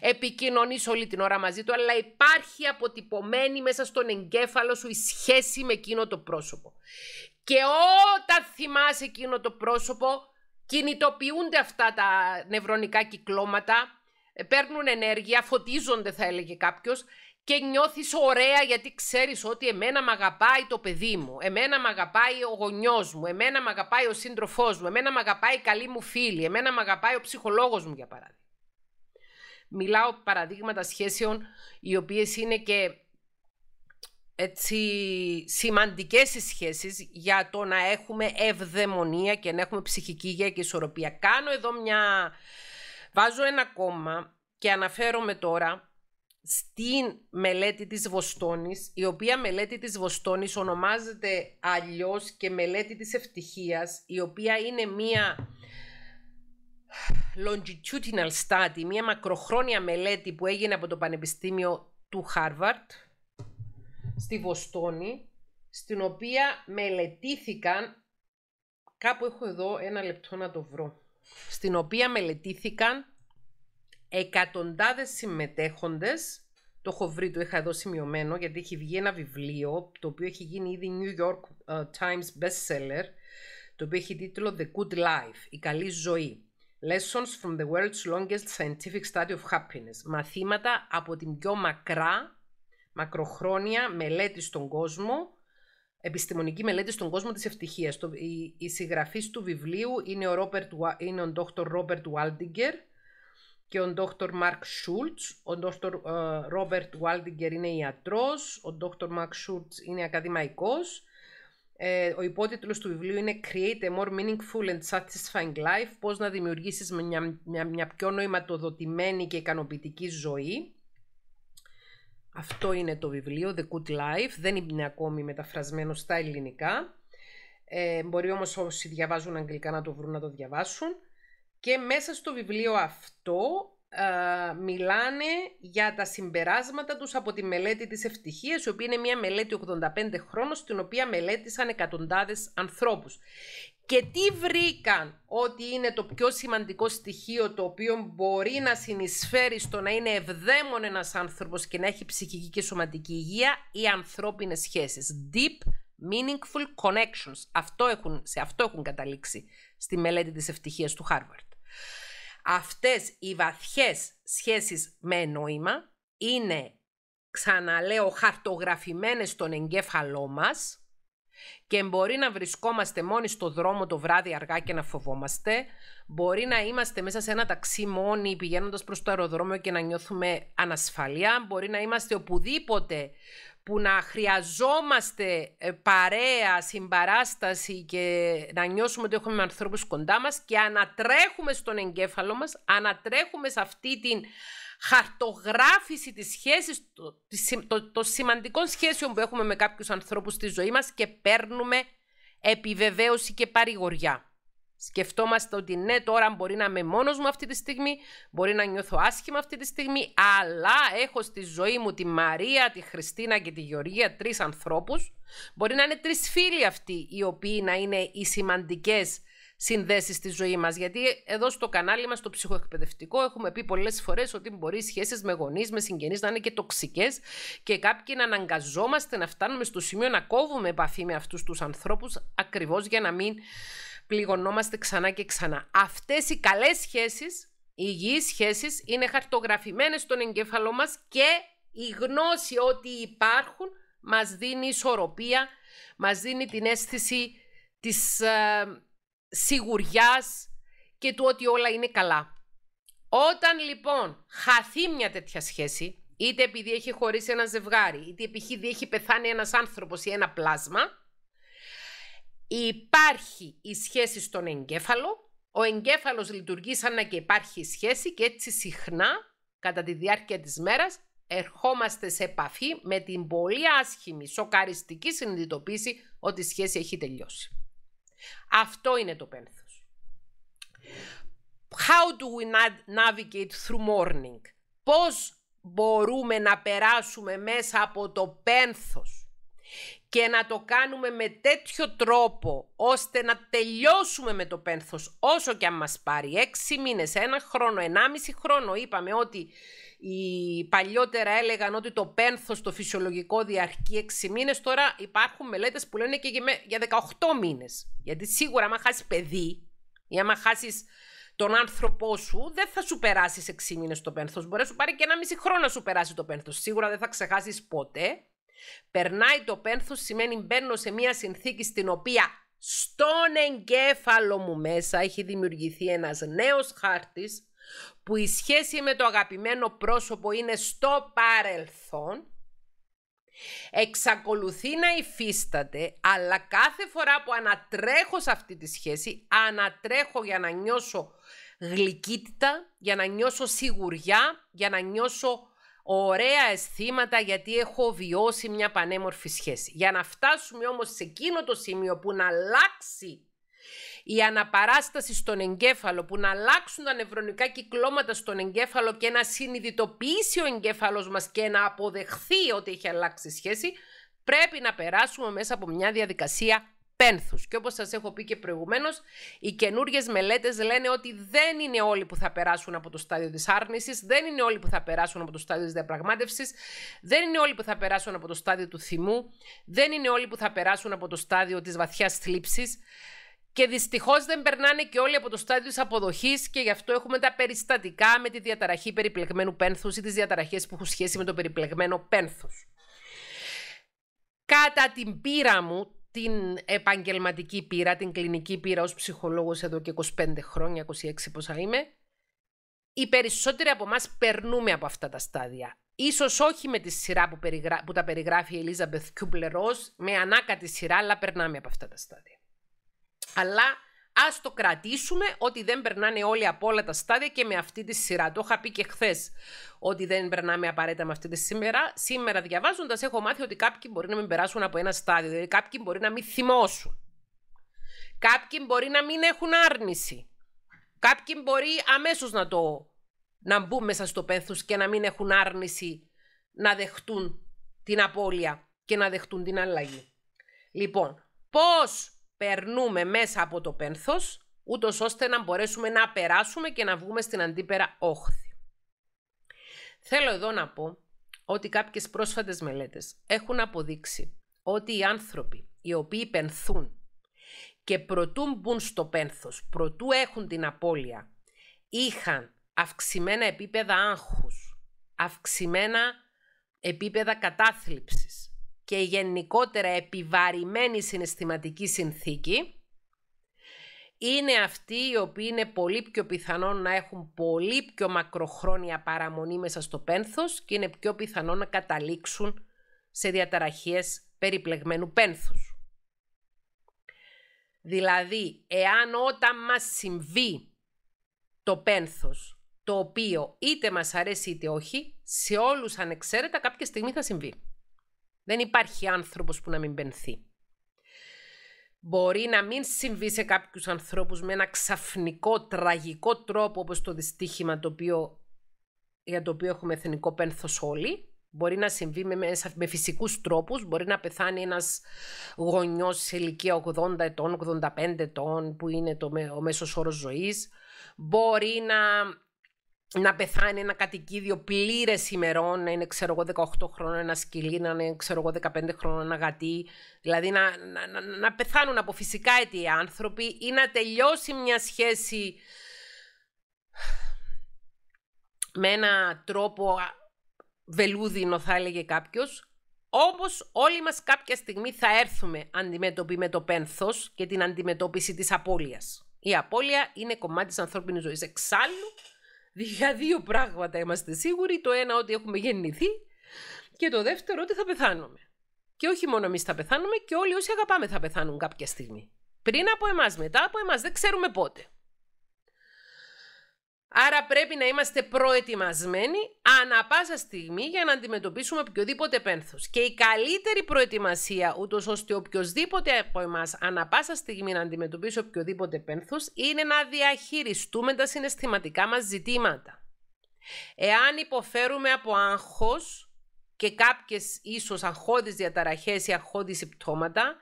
επικοινωνείς όλη την ώρα μαζί του, αλλά υπάρχει αποτυπωμένη μέσα στον εγκέφαλο σου η σχέση με εκείνο το πρόσωπο. Και όταν θυμάσαι εκείνο το πρόσωπο, κινητοποιούνται αυτά τα νευρονικά κυκλώματα, ε, παίρνουν ενέργεια, φωτίζονται θα έλεγε κάποιος και νιώθεις ωραία γιατί ξέρεις ότι εμένα με αγαπάει το παιδί μου, εμένα με αγαπάει ο γονιός μου, εμένα με αγαπάει ο σύντροφός μου, εμένα με αγαπάει η καλή μου φίλη, εμένα με αγαπάει ο ψυχολόγος μου για παράδειγμα. Μιλάω παραδείγματα σχέσεων οι οποίες είναι και έτσι, σημαντικές οι σχέσεις για το να έχουμε ευδαιμονία και να έχουμε ψυχική υγεία και ισορροπία. Κάνω εδώ μια... Βάζω ένα κόμμα και αναφέρομαι τώρα στην μελέτη της Βοστόνης, η οποία μελέτη της Βοστόνης ονομάζεται αλλιώς και μελέτη της ευτυχίας, η οποία είναι μία longitudinal study, μία μακροχρόνια μελέτη που έγινε από το Πανεπιστήμιο του Χάρβαρτ στη Βοστόνη, στην οποία μελετήθηκαν, κάπου έχω εδώ ένα λεπτό να το βρω, στην οποία μελετήθηκαν εκατοντάδες συμμετέχοντες το έχω βρει, το είχα εδώ σημειωμένο γιατί έχει βγει ένα βιβλίο το οποίο έχει γίνει ήδη New York ε, Times bestseller το οποίο έχει τίτλο The Good Life, η καλή ζωή. Lessons from the world's longest scientific study of happiness. Μαθήματα από την πιο μακρά, μακροχρόνια μελέτη στον κόσμο, επιστημονική μελέτη στον κόσμο της ευτυχίας. Το, η, συγγραφής του βιβλίου είναι ο, Robert, είναι ο Dr. Robert Waldinger, και ο Dr. Μαρκ Schultz. Ο Dr. Robert Waldinger είναι ιατρός, ο Dr. Μαρκ Schultz είναι ακαδημαϊκός. Ε, ο υπότιτλος του βιβλίου είναι Create a more meaningful and satisfying life, πώς να δημιουργήσεις μια, πιο νοηματοδοτημένη και ικανοποιητική ζωή. Αυτό είναι το βιβλίο, The Good Life, δεν είναι ακόμη μεταφρασμένο στα ελληνικά. Ε, μπορεί όμως όσοι διαβάζουν αγγλικά να το βρουν να το διαβάσουν. Και μέσα στο βιβλίο αυτό μιλάνε για τα συμπεράσματα τους από τη μελέτη της ευτυχίας, η οποία είναι μια μελέτη 85 χρόνων, στην οποία μελέτησαν εκατοντάδες ανθρώπους. Και τι βρήκαν ότι είναι το πιο σημαντικό στοιχείο το οποίο μπορεί να συνεισφέρει στο να είναι ευδαίμον ένας άνθρωπος και να έχει ψυχική και σωματική υγεία, οι ανθρώπινες σχέσεις. Deep meaningful connections. σε αυτό έχουν καταλήξει στη μελέτη της ευτυχίας του Χάρβαρτ. Αυτές οι βαθιές σχέσεις με νόημα είναι, ξαναλέω, χαρτογραφημένες στον εγκέφαλό μας και μπορεί να βρισκόμαστε μόνοι στο δρόμο το βράδυ αργά και να φοβόμαστε. Μπορεί να είμαστε μέσα σε ένα ταξί μόνοι πηγαίνοντας προς το αεροδρόμιο και να νιώθουμε ανασφαλεία. Μπορεί να είμαστε οπουδήποτε που να χρειαζόμαστε ε, παρέα, συμπαράσταση και να νιώσουμε ότι έχουμε ανθρώπους κοντά μας και ανατρέχουμε στον εγκέφαλο μας, ανατρέχουμε σε αυτή την χαρτογράφηση της σχέσης, των το, σημαντικών σχέσεων που έχουμε με κάποιους ανθρώπους στη ζωή μας και παίρνουμε επιβεβαίωση και παρηγοριά. Σκεφτόμαστε ότι ναι, τώρα μπορεί να είμαι μόνος μου αυτή τη στιγμή, μπορεί να νιώθω άσχημα αυτή τη στιγμή, αλλά έχω στη ζωή μου τη Μαρία, τη Χριστίνα και τη Γεωργία, τρεις ανθρώπους. Μπορεί να είναι τρεις φίλοι αυτοί οι οποίοι να είναι οι σημαντικές συνδέσεις στη ζωή μας. Γιατί εδώ στο κανάλι μας, το ψυχοεκπαιδευτικό, έχουμε πει πολλές φορές ότι μπορεί οι σχέσεις με γονείς, με συγγενείς να είναι και τοξικές και κάποιοι να αναγκαζόμαστε να φτάνουμε στο σημείο να κόβουμε επαφή με αυτούς τους ανθρώπους ακριβώς για να μην πληγωνόμαστε ξανά και ξανά. Αυτές οι καλές σχέσεις, οι υγιείς σχέσεις, είναι χαρτογραφημένες στον εγκέφαλό μας και η γνώση ότι υπάρχουν μας δίνει ισορροπία, μας δίνει την αίσθηση της ε, σιγουριάς και του ότι όλα είναι καλά. Όταν λοιπόν χαθεί μια τέτοια σχέση, είτε επειδή έχει χωρίσει ένα ζευγάρι, είτε επειδή έχει πεθάνει ένας άνθρωπος ή ένα πλάσμα, Υπάρχει η σχέση στον εγκέφαλο, ο εγκέφαλος λειτουργεί σαν να και υπάρχει σχέση και έτσι συχνά κατά τη διάρκεια της μέρας ερχόμαστε σε επαφή με την πολύ άσχημη, σοκαριστική συνειδητοποίηση ότι η σχέση έχει τελειώσει. Αυτό είναι το πένθος. How do we navigate through mourning? Πώς μπορούμε να περάσουμε μέσα από το πένθος και να το κάνουμε με τέτοιο τρόπο ώστε να τελειώσουμε με το πένθος όσο και αν μας πάρει έξι μήνες, ένα χρόνο, ενάμιση χρόνο είπαμε ότι οι παλιότερα έλεγαν ότι το πένθος το φυσιολογικό διαρκεί έξι μήνες τώρα υπάρχουν μελέτες που λένε και για 18 μήνες γιατί σίγουρα άμα χάσεις παιδί ή άμα χάσεις τον άνθρωπό σου δεν θα σου περάσεις 6 μήνες το πένθος μπορεί να σου πάρει και ένα μισή χρόνο να σου περάσει το πένθος σίγουρα δεν θα ξεχάσεις ποτέ Περνάει το πένθος σημαίνει μπαίνω σε μια συνθήκη στην οποία στον εγκέφαλο μου μέσα έχει δημιουργηθεί ένας νέος χάρτης που η σχέση με το αγαπημένο πρόσωπο είναι στο παρελθόν εξακολουθεί να υφίσταται, αλλά κάθε φορά που ανατρέχω σε αυτή τη σχέση, ανατρέχω για να νιώσω γλυκύτητα, για να νιώσω σιγουριά, για να νιώσω ωραία αισθήματα γιατί έχω βιώσει μια πανέμορφη σχέση. Για να φτάσουμε όμως σε εκείνο το σημείο που να αλλάξει η αναπαράσταση στον εγκέφαλο, που να αλλάξουν τα νευρονικά κυκλώματα στον εγκέφαλο και να συνειδητοποιήσει ο εγκέφαλος μας και να αποδεχθεί ότι έχει αλλάξει σχέση, πρέπει να περάσουμε μέσα από μια διαδικασία και όπως σας έχω πει και προηγουμένως, οι καινούριε μελέτες λένε ότι δεν είναι όλοι που θα περάσουν από το στάδιο της άρνησης, δεν είναι όλοι που θα περάσουν από το στάδιο της διαπραγμάτευσης, δεν είναι όλοι που θα περάσουν από το στάδιο του θυμού, δεν είναι όλοι που θα περάσουν από το στάδιο της βαθιάς θλίψης. Και δυστυχώς δεν περνάνε και όλοι από το στάδιο της αποδοχής και γι' αυτό έχουμε τα περιστατικά με τη διαταραχή περιπλεγμένου πένθους ή τις διαταραχές που έχουν σχέση με το περιπλεγμένο πένθος. Κατά την πείρα μου, την επαγγελματική πείρα, την κλινική πείρα ως ψυχολόγος εδώ και 25 χρόνια, 26 πόσα είμαι, οι περισσότεροι από εμάς περνούμε από αυτά τα στάδια. Ίσως όχι με τη σειρά που, που τα περιγράφει η Ελίζα Μπεθ με ανάκατη σειρά, αλλά περνάμε από αυτά τα στάδια. Αλλά ας το κρατήσουμε ότι δεν περνάνε όλοι από όλα τα στάδια και με αυτή τη σειρά. Το είχα πει και χθες ότι δεν περνάμε απαραίτητα με αυτή τη σήμερα. Σήμερα διαβάζοντας, έχω μάθει ότι κάποιοι μπορεί να μην περάσουν από ένα στάδιο, δηλαδή κάποιοι μπορεί να μην θυμώσουν. Κάποιοι μπορεί να μην έχουν άρνηση. Κάποιοι μπορεί αμέσως να το να μπουν μέσα στο πένθος και να μην έχουν άρνηση να δεχτούν την απώλεια και να δεχτούν την αλλαγή. Λοιπόν, πώς περνούμε μέσα από το πένθος, ούτως ώστε να μπορέσουμε να περάσουμε και να βγούμε στην αντίπερα όχθη. Θέλω εδώ να πω ότι κάποιες πρόσφατες μελέτες έχουν αποδείξει ότι οι άνθρωποι οι οποίοι πενθούν και προτού μπουν στο πένθος, προτού έχουν την απώλεια, είχαν αυξημένα επίπεδα άγχους, αυξημένα επίπεδα κατάθλιψης, και η γενικότερα επιβαρημένη συναισθηματική συνθήκη, είναι αυτοί οι οποίοι είναι πολύ πιο πιθανόν να έχουν πολύ πιο μακροχρόνια παραμονή μέσα στο πένθος και είναι πιο πιθανό να καταλήξουν σε διαταραχίες περιπλεγμένου πένθους. Δηλαδή, εάν όταν μας συμβεί το πένθος, το οποίο είτε μας αρέσει είτε όχι, σε όλους ανεξαίρετα κάποια στιγμή θα συμβεί. Δεν υπάρχει άνθρωπος που να μην πενθεί. Μπορεί να μην συμβεί σε κάποιους ανθρώπους με ένα ξαφνικό, τραγικό τρόπο όπως το δυστύχημα το οποίο, για το οποίο έχουμε εθνικό πένθος όλοι. Μπορεί να συμβεί με, με, φυσικούς τρόπους, μπορεί να πεθάνει ένας γονιός σε ηλικία 80 ετών, 85 ετών που είναι το, ο μέσος όρος ζωής. Μπορεί να να πεθάνει ένα κατοικίδιο πλήρες ημερών, να είναι ξέρω εγώ 18 χρόνια ένα σκυλί, να είναι ξέρω εγώ 15 χρόνια ένα γατί. Δηλαδή να, να, να, πεθάνουν από φυσικά αίτια άνθρωποι ή να τελειώσει μια σχέση με ένα τρόπο βελούδινο θα έλεγε κάποιος. Όπως όλοι μας κάποια στιγμή θα έρθουμε αντιμέτωποι με το πένθος και την αντιμετώπιση της απώλειας. Η απώλεια είναι κομμάτι της ανθρώπινης ζωής. Εξάλλου, για δύο πράγματα είμαστε σίγουροι. Το ένα ότι έχουμε γεννηθεί και το δεύτερο ότι θα πεθάνουμε. Και όχι μόνο εμείς θα πεθάνουμε και όλοι όσοι αγαπάμε θα πεθάνουν κάποια στιγμή. Πριν από εμάς, μετά από εμάς, δεν ξέρουμε πότε. Άρα πρέπει να είμαστε προετοιμασμένοι ανά πάσα στιγμή για να αντιμετωπίσουμε οποιοδήποτε πένθος. Και η καλύτερη προετοιμασία, ούτως ώστε οποιοδήποτε από εμάς ανά πάσα στιγμή να αντιμετωπίσει οποιοδήποτε πένθος, είναι να διαχειριστούμε τα συναισθηματικά μας ζητήματα. Εάν υποφέρουμε από άγχος και κάποιες ίσως αγχώδεις διαταραχές ή αγχώδεις συμπτώματα,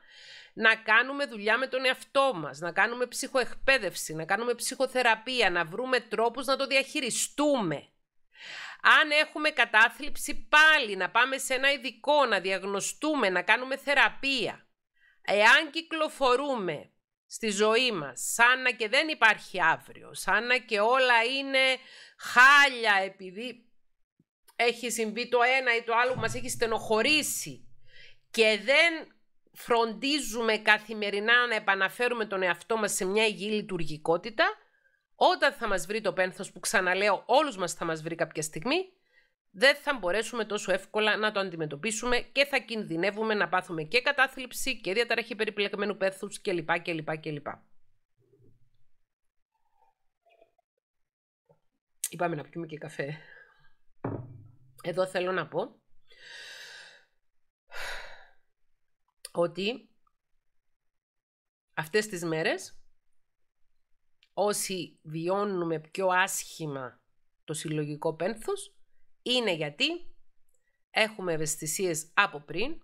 να κάνουμε δουλειά με τον εαυτό μας, να κάνουμε ψυχοεκπαίδευση, να κάνουμε ψυχοθεραπεία, να βρούμε τρόπους να το διαχειριστούμε. Αν έχουμε κατάθλιψη πάλι, να πάμε σε ένα ειδικό, να διαγνωστούμε, να κάνουμε θεραπεία. Εάν κυκλοφορούμε στη ζωή μας, σαν να και δεν υπάρχει αύριο, σαν να και όλα είναι χάλια επειδή έχει συμβεί το ένα ή το άλλο που μας έχει στενοχωρήσει και δεν φροντίζουμε καθημερινά να επαναφέρουμε τον εαυτό μας σε μια υγιή λειτουργικότητα, όταν θα μας βρει το πένθος που ξαναλέω όλους μας θα μας βρει κάποια στιγμή, δεν θα μπορέσουμε τόσο εύκολα να το αντιμετωπίσουμε και θα κινδυνεύουμε να πάθουμε και κατάθλιψη και διαταραχή περιπλεκμένου πέθους κλπ. κλπ, κλπ. Είπαμε να πιούμε και καφέ. Εδώ θέλω να πω ότι αυτές τις μέρες όσοι βιώνουμε πιο άσχημα το συλλογικό πένθος είναι γιατί έχουμε ευαισθησίες από πριν,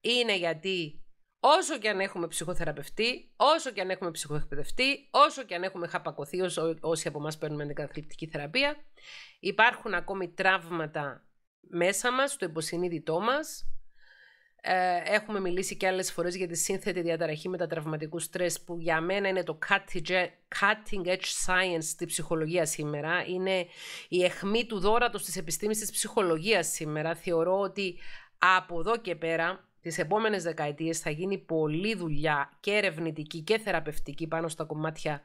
είναι γιατί όσο και αν έχουμε ψυχοθεραπευτεί, όσο και αν έχουμε ψυχοεκπαιδευτεί, όσο και αν έχουμε χαπακωθεί όσοι από εμάς παίρνουμε αντικαταθλιπτική θεραπεία, υπάρχουν ακόμη τραύματα μέσα μας, στο υποσυνείδητό μας, ε, έχουμε μιλήσει και άλλες φορές για τη σύνθετη διαταραχή μετατραυματικού στρες που για μένα είναι το cutting edge science στη ψυχολογία σήμερα. Είναι η αιχμή του δόρατος της επιστήμης της ψυχολογίας σήμερα. Θεωρώ ότι από εδώ και πέρα τις επόμενες δεκαετίες θα γίνει πολλή δουλειά και ερευνητική και θεραπευτική πάνω στα κομμάτια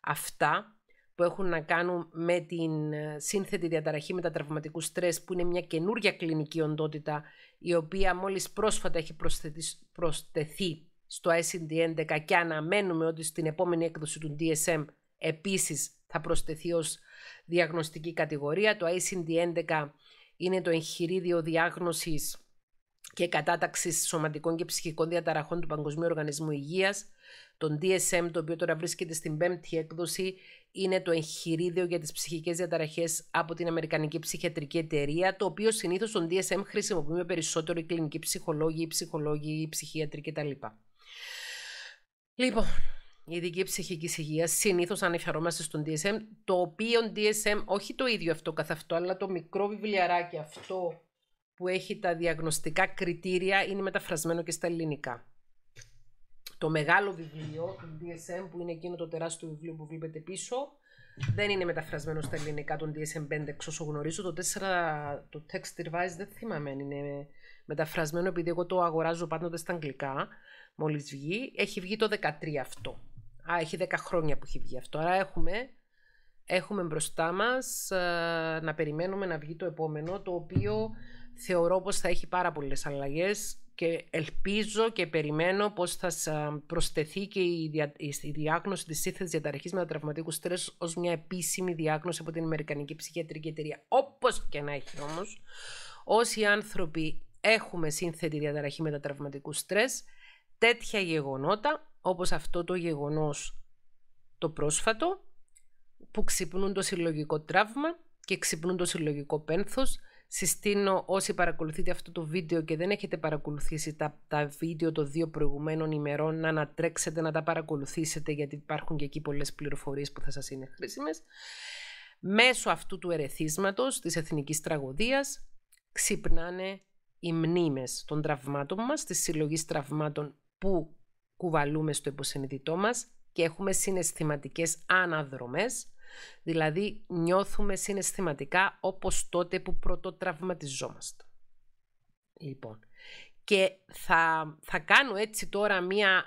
αυτά που έχουν να κάνουν με την ε, σύνθετη διαταραχή μετατραυματικού στρες που είναι μια καινούργια κλινική οντότητα η οποία μόλις πρόσφατα έχει προσθεθεί στο ICD-11 και αναμένουμε ότι στην επόμενη έκδοση του DSM επίσης θα προσθεθεί ως διαγνωστική κατηγορία. Το ICD-11 είναι το εγχειρίδιο διάγνωσης και κατάταξης σωματικών και ψυχικών διαταραχών του Παγκοσμίου Οργανισμού Υγείας τον DSM, το οποίο τώρα βρίσκεται στην πέμπτη έκδοση, είναι το εγχειρίδιο για τις ψυχικές διαταραχές από την Αμερικανική Ψυχιατρική Εταιρεία, το οποίο συνήθως τον DSM χρησιμοποιούμε περισσότερο οι κλινικοί ψυχολόγοι, οι ψυχολόγοι, οι ψυχίατροι κτλ. Λοιπόν, η ειδική ψυχική υγεία συνήθως αναφερόμαστε στον DSM, το οποίο DSM, όχι το ίδιο αυτό καθ' αυτό, αλλά το μικρό βιβλιαράκι αυτό που έχει τα διαγνωστικά κριτήρια είναι μεταφρασμένο και στα ελληνικά το μεγάλο βιβλίο του DSM που είναι εκείνο το τεράστιο βιβλίο που βλέπετε πίσω. Δεν είναι μεταφρασμένο στα ελληνικά τον DSM-5 εξ όσο γνωρίζω. Το 4, το text Revised δεν θυμάμαι αν είναι μεταφρασμένο επειδή εγώ το αγοράζω πάντοτε στα αγγλικά μόλις βγει. Έχει βγει το 13 αυτό. Α, έχει 10 χρόνια που έχει βγει αυτό. Άρα έχουμε, έχουμε μπροστά μας ε, να περιμένουμε να βγει το επόμενο το οποίο θεωρώ πως θα έχει πάρα πολλές αλλαγές και ελπίζω και περιμένω πως θα προσθεθεί και η, δια... η διάγνωση της σύνθετης διαταραχής μετατραυματικού στρες ως μια επίσημη διάγνωση από την Αμερικανική Ψυχιατρική Εταιρεία. Όπως και να έχει όμως, όσοι άνθρωποι έχουμε σύνθετη διαταραχή μετατραυματικού στρες, τέτοια γεγονότα, όπως αυτό το γεγονός το πρόσφατο, που ξυπνούν το συλλογικό τραύμα και ξυπνούν το συλλογικό πένθος, συστήνω όσοι παρακολουθείτε αυτό το βίντεο και δεν έχετε παρακολουθήσει τα, τα βίντεο των δύο προηγουμένων ημερών να ανατρέξετε να τα παρακολουθήσετε γιατί υπάρχουν και εκεί πολλές πληροφορίες που θα σας είναι χρήσιμες. Μέσω αυτού του ερεθίσματος της εθνικής τραγωδίας ξυπνάνε οι μνήμες των τραυμάτων μας, της συλλογής τραυμάτων που κουβαλούμε στο υποσυνειδητό μας και έχουμε συναισθηματικές αναδρομές Δηλαδή νιώθουμε συναισθηματικά όπως τότε που πρωτοτραυματιζόμαστε. Λοιπόν, και θα, θα κάνω έτσι τώρα μία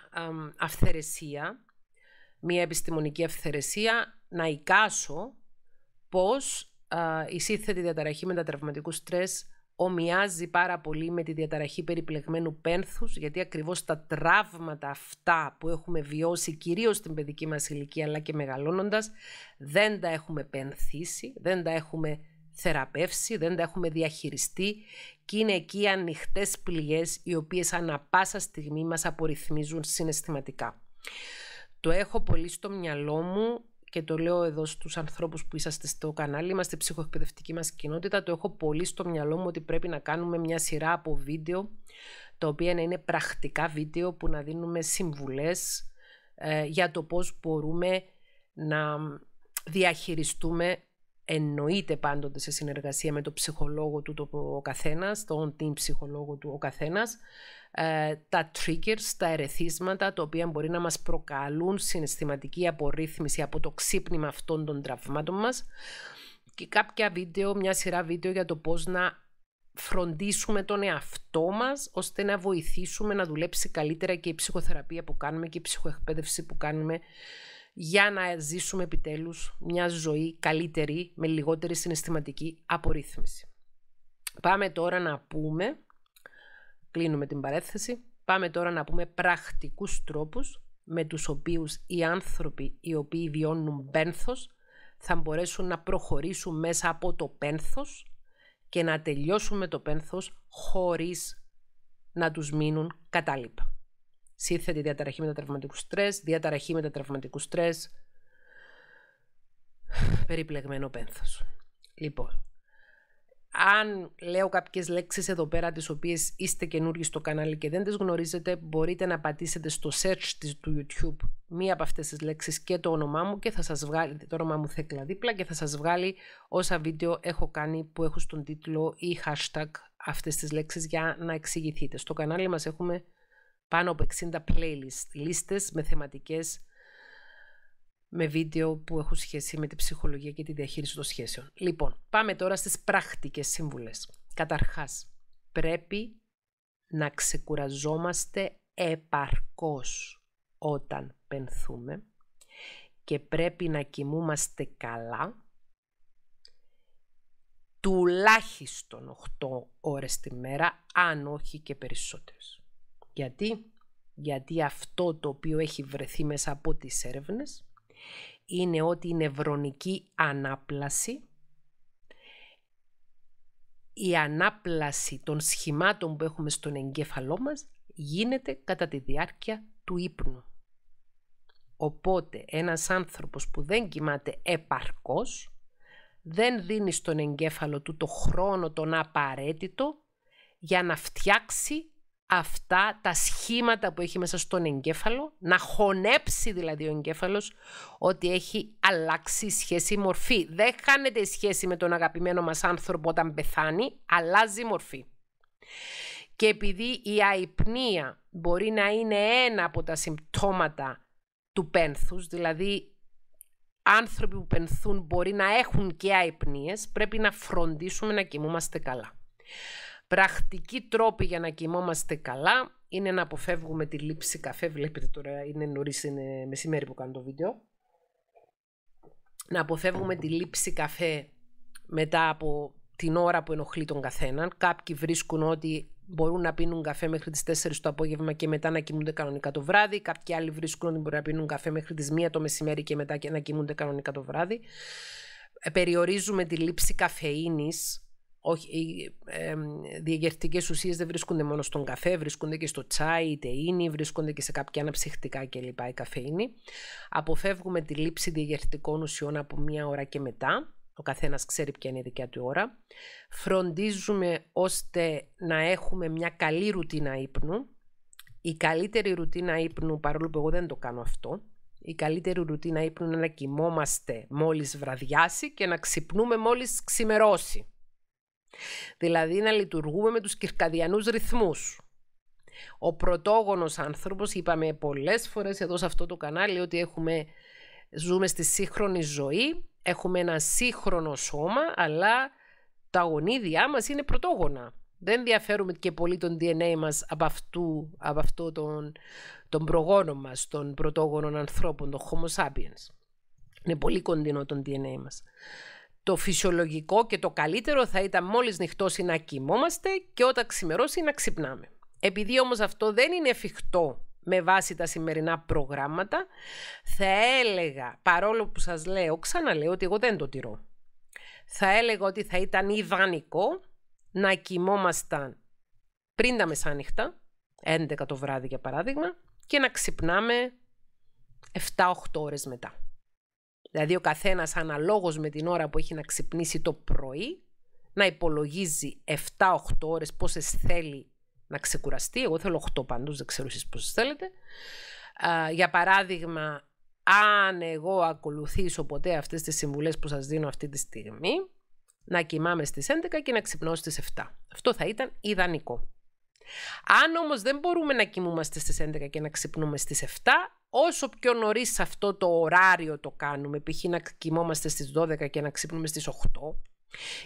αυθαιρεσία, μία επιστημονική αυθαιρεσία, να εικάσω πώς α, η σύνθετη διαταραχή μετατραυματικού στρες ομοιάζει πάρα πολύ με τη διαταραχή περιπλεγμένου πένθους, γιατί ακριβώς τα τραύματα αυτά που έχουμε βιώσει κυρίως στην παιδική μας ηλικία αλλά και μεγαλώνοντας, δεν τα έχουμε πενθήσει, δεν τα έχουμε θεραπεύσει, δεν τα έχουμε διαχειριστεί και είναι εκεί οι ανοιχτές πληγές οι οποίες ανα πάσα στιγμή μας απορριθμίζουν συναισθηματικά. Το έχω πολύ στο μυαλό μου και το λέω εδώ στους ανθρώπους που είσαστε στο κανάλι, είμαστε ψυχοεκπαιδευτική μας κοινότητα, το έχω πολύ στο μυαλό μου ότι πρέπει να κάνουμε μια σειρά από βίντεο, τα οποία να είναι πρακτικά βίντεο που να δίνουμε συμβουλές ε, για το πώς μπορούμε να διαχειριστούμε εννοείται πάντοτε σε συνεργασία με τον ψυχολόγο του το, ο καθένας, τον την ψυχολόγο του ο καθένας, ε, τα triggers, τα ερεθίσματα τα οποία μπορεί να μας προκαλούν συναισθηματική απορρίθμιση από το ξύπνημα αυτών των τραυμάτων μας και κάποια βίντεο, μια σειρά βίντεο για το πώς να φροντίσουμε τον εαυτό μας ώστε να βοηθήσουμε να δουλέψει καλύτερα και η ψυχοθεραπεία που κάνουμε και η ψυχοεκπαίδευση που κάνουμε για να ζήσουμε επιτέλους μια ζωή καλύτερη με λιγότερη συναισθηματική απορρίθμιση. Πάμε τώρα να πούμε, κλείνουμε την παρέθεση, πάμε τώρα να πούμε πρακτικούς τρόπους με τους οποίους οι άνθρωποι οι οποίοι βιώνουν πένθος θα μπορέσουν να προχωρήσουν μέσα από το πένθος και να τελειώσουν με το πένθος χωρίς να τους μείνουν κατάλοιπα σύνθετη διαταραχή μετατραυματικού στρες, διαταραχή μετατραυματικού στρες, περιπλεγμένο πένθος. Λοιπόν, αν λέω κάποιες λέξεις εδώ πέρα τις οποίες είστε καινούργοι στο κανάλι και δεν τις γνωρίζετε, μπορείτε να πατήσετε στο search της, του YouTube μία από αυτές τις λέξεις και το όνομά μου και θα σας βγάλει, το όνομά μου θέκλα δίπλα και θα σας βγάλει όσα βίντεο έχω κάνει που έχω στον τίτλο ή hashtag αυτές τις λέξεις για να εξηγηθείτε. Στο κανάλι μας έχουμε πάνω από 60 playlist, λίστες με θεματικές με βίντεο που έχουν σχέση με την ψυχολογία και τη διαχείριση των σχέσεων. Λοιπόν, πάμε τώρα στις πρακτικές σύμβουλες. Καταρχάς, πρέπει να ξεκουραζόμαστε επαρκώς όταν πενθούμε και πρέπει να κοιμούμαστε καλά τουλάχιστον 8 ώρες τη μέρα, αν όχι και περισσότερες. Γιατί? Γιατί αυτό το οποίο έχει βρεθεί μέσα από τις έρευνες είναι ότι η νευρονική ανάπλαση, η ανάπλαση των σχημάτων που έχουμε στον εγκέφαλό μας γίνεται κατά τη διάρκεια του ύπνου. Οπότε ένας άνθρωπος που δεν κοιμάται επαρκώς, δεν δίνει στον εγκέφαλο του το χρόνο τον απαραίτητο για να φτιάξει αυτά τα σχήματα που έχει μέσα στον εγκέφαλο, να χωνέψει δηλαδή ο εγκέφαλος ότι έχει αλλάξει σχέση μορφή. Δεν χάνεται η σχέση με τον αγαπημένο μας άνθρωπο όταν πεθάνει, αλλάζει μορφή. Και επειδή η αϊπνία μπορεί να είναι ένα από τα συμπτώματα του πένθους, δηλαδή άνθρωποι που πενθούν μπορεί να έχουν και αϊπνίες, πρέπει να φροντίσουμε να κοιμούμαστε καλά. Πρακτικοί τρόποι για να κοιμόμαστε καλά είναι να αποφεύγουμε τη λήψη καφέ. Βλέπετε τώρα είναι νωρίς, είναι μεσημέρι που κάνω το βίντεο. Να αποφεύγουμε τη λήψη καφέ μετά από την ώρα που ενοχλεί τον καθέναν. Κάποιοι βρίσκουν ότι μπορούν να πίνουν καφέ μέχρι τις 4 το απόγευμα και μετά να κοιμούνται κανονικά το βράδυ. Κάποιοι άλλοι βρίσκουν ότι μπορούν να πίνουν καφέ μέχρι τις 1 το μεσημέρι και μετά και να κοιμούνται κανονικά το βράδυ. Ε, περιορίζουμε τη λήψη καφεΐνης όχι, οι ε, διαγερτικές ουσίες δεν βρίσκονται μόνο στον καφέ, βρίσκονται και στο τσάι, η τεΐνη, βρίσκονται και σε κάποια αναψυχτικά κλπ. η καφέινη. Αποφεύγουμε τη λήψη διαγερτικών ουσιών από μία ώρα και μετά. Ο καθένας ξέρει ποια είναι η δικιά του ώρα. Φροντίζουμε ώστε να έχουμε μια καλή ρουτίνα ύπνου. Η καλύτερη ρουτίνα ύπνου, παρόλο που εγώ δεν το κάνω αυτό, η καλύτερη ρουτίνα ύπνου είναι να κοιμόμαστε μόλις βραδιάσει και να ξυπνούμε μόλις ξημερώσει. Δηλαδή να λειτουργούμε με τους κυρκαδιανούς ρυθμούς. Ο πρωτόγονος άνθρωπος, είπαμε πολλές φορές εδώ σε αυτό το κανάλι ότι έχουμε, ζούμε στη σύγχρονη ζωή, έχουμε ένα σύγχρονο σώμα, αλλά τα γονίδια μας είναι πρωτόγονα. Δεν διαφέρουμε και πολύ τον DNA μας από, αυτού, από αυτό τον, τον προγόνο μας, των πρωτόγονων ανθρώπων, των Homo sapiens. Είναι πολύ κοντινό τον DNA μας. Το φυσιολογικό και το καλύτερο θα ήταν μόλις νυχτώσει να κοιμόμαστε και όταν ξημερώσει να ξυπνάμε. Επειδή όμως αυτό δεν είναι εφικτό με βάση τα σημερινά προγράμματα, θα έλεγα, παρόλο που σας λέω, ξαναλέω ότι εγώ δεν το τηρώ, θα έλεγα ότι θα ήταν ιδανικό να κοιμόμασταν πριν τα μεσάνυχτα, 11 το βράδυ για παράδειγμα, και να ξυπνάμε 7-8 ώρες μετά. Δηλαδή ο καθένας αναλόγως με την ώρα που έχει να ξυπνήσει το πρωί, να υπολογίζει 7-8 ώρες πόσες θέλει να ξεκουραστεί. Εγώ θέλω 8 παντούς, δεν ξέρω εσείς πόσες θέλετε. για παράδειγμα, αν εγώ ακολουθήσω ποτέ αυτές τις συμβουλές που σας δίνω αυτή τη στιγμή, να κοιμάμαι στις 11 και να ξυπνώ στις 7. Αυτό θα ήταν ιδανικό. Αν όμως δεν μπορούμε να κοιμούμαστε στις 11 και να ξυπνούμε στις 7, όσο πιο νωρίς αυτό το ωράριο το κάνουμε, π.χ. να κοιμόμαστε στις 12 και να ξύπνουμε στις 8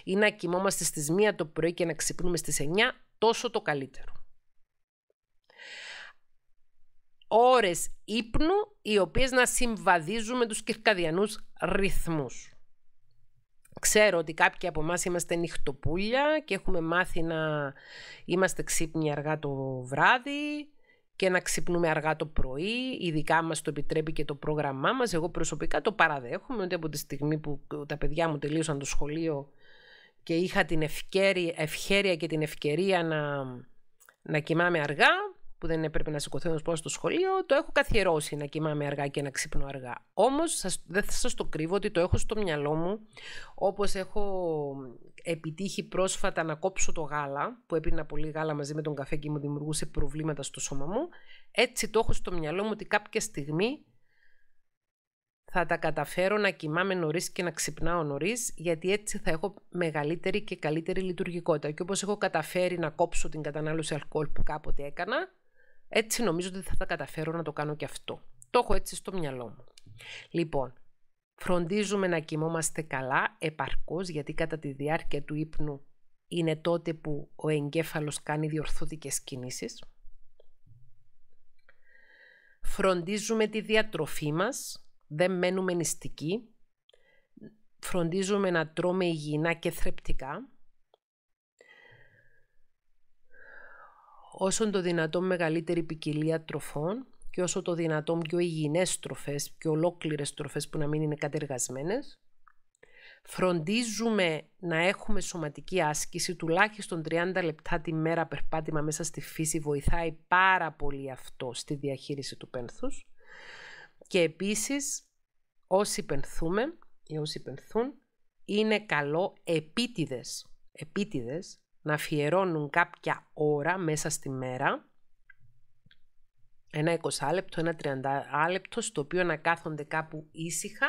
ή να κοιμόμαστε στις 1 το πρωί και να ξυπνούμε στις 9, τόσο το καλύτερο. Ώρες ύπνου οι οποίες να συμβαδίζουν με τους κυρκαδιανούς ρυθμούς. Ξέρω ότι κάποιοι από εμάς είμαστε νυχτοπούλια και έχουμε μάθει να είμαστε ξύπνοι αργά το βράδυ, και να ξυπνούμε αργά το πρωί, ειδικά μας το επιτρέπει και το πρόγραμμά μας. Εγώ προσωπικά το παραδέχομαι ότι από τη στιγμή που τα παιδιά μου τελείωσαν το σχολείο και είχα την ευκαιρία, ευχέρεια και την ευκαιρία να, να κοιμάμαι αργά, που δεν έπρεπε να σηκωθεί ο πάω στο σχολείο, το έχω καθιερώσει να κοιμάμαι αργά και να ξύπνω αργά. Όμως δεν θα σας το κρύβω ότι το έχω στο μυαλό μου, όπως έχω επιτύχει πρόσφατα να κόψω το γάλα, που έπινα πολύ γάλα μαζί με τον καφέ και μου δημιουργούσε προβλήματα στο σώμα μου. Έτσι το έχω στο μυαλό μου ότι κάποια στιγμή θα τα καταφέρω να κοιμάμαι νωρίς και να ξυπνάω νωρίς, γιατί έτσι θα έχω μεγαλύτερη και καλύτερη λειτουργικότητα. Και όπως έχω καταφέρει να κόψω την κατανάλωση αλκοόλ που κάποτε έκανα, έτσι νομίζω ότι θα τα καταφέρω να το κάνω και αυτό. Το έχω έτσι στο μυαλό μου. Λοιπόν, φροντίζουμε να κοιμόμαστε καλά, επαρκώς, γιατί κατά τη διάρκεια του ύπνου είναι τότε που ο εγκέφαλος κάνει διορθωτικές κινήσεις. Φροντίζουμε τη διατροφή μας, δεν μένουμε νηστικοί. Φροντίζουμε να τρώμε υγιεινά και θρεπτικά. Όσο το δυνατόν μεγαλύτερη ποικιλία τροφών και όσο το δυνατόν πιο υγιεινές τροφές και ολόκληρες τροφές που να μην είναι κατεργασμένες. Φροντίζουμε να έχουμε σωματική άσκηση, τουλάχιστον 30 λεπτά τη μέρα περπάτημα μέσα στη φύση βοηθάει πάρα πολύ αυτό στη διαχείριση του πένθους. Και επίσης όσοι πενθούμε ή όσοι πενθούν είναι καλό επίτηδες, επίτηδες να αφιερώνουν κάποια ώρα μέσα στη μέρα, ένα 20 λεπτό, ένα 30 λεπτό, στο οποίο να κάθονται κάπου ήσυχα,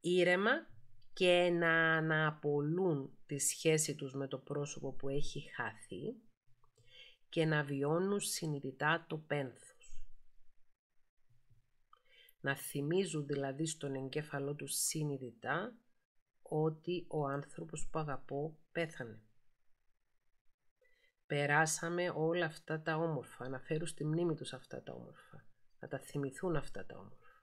ήρεμα και να αναπολούν τη σχέση τους με το πρόσωπο που έχει χάθει και να βιώνουν συνειδητά το πένθος. Να θυμίζουν δηλαδή στον εγκέφαλό τους συνειδητά ότι ο άνθρωπος που αγαπώ πέθανε περάσαμε όλα αυτά τα όμορφα, να φέρουν στη μνήμη τους αυτά τα όμορφα, να τα θυμηθούν αυτά τα όμορφα,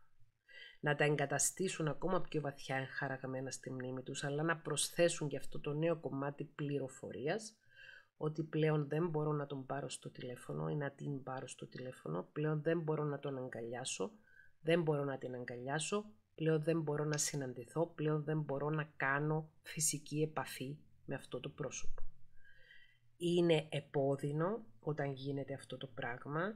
να τα εγκαταστήσουν ακόμα πιο βαθιά εγχαραγμένα στη μνήμη τους, αλλά να προσθέσουν και αυτό το νέο κομμάτι πληροφορίας, ότι πλέον δεν μπορώ να τον πάρω στο τηλέφωνο ή να την πάρω στο τηλέφωνο, πλέον δεν μπορώ να τον αγκαλιάσω, δεν μπορώ να την αγκαλιάσω, πλέον δεν μπορώ να συναντηθώ, πλέον δεν μπορώ να κάνω φυσική επαφή με αυτό το πρόσωπο είναι επώδυνο όταν γίνεται αυτό το πράγμα,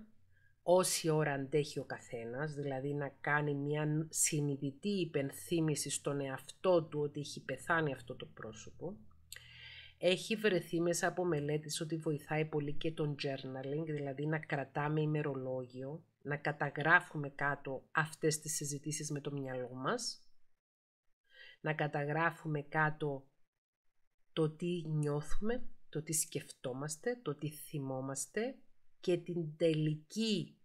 όση ώρα αντέχει ο καθένας, δηλαδή να κάνει μια συνειδητή υπενθύμηση στον εαυτό του ότι έχει πεθάνει αυτό το πρόσωπο. Έχει βρεθεί μέσα από μελέτης ότι βοηθάει πολύ και τον journaling, δηλαδή να κρατάμε ημερολόγιο, να καταγράφουμε κάτω αυτές τις συζητήσεις με το μυαλό μας, να καταγράφουμε κάτω το τι νιώθουμε, το τι σκεφτόμαστε, το τι θυμόμαστε και την τελική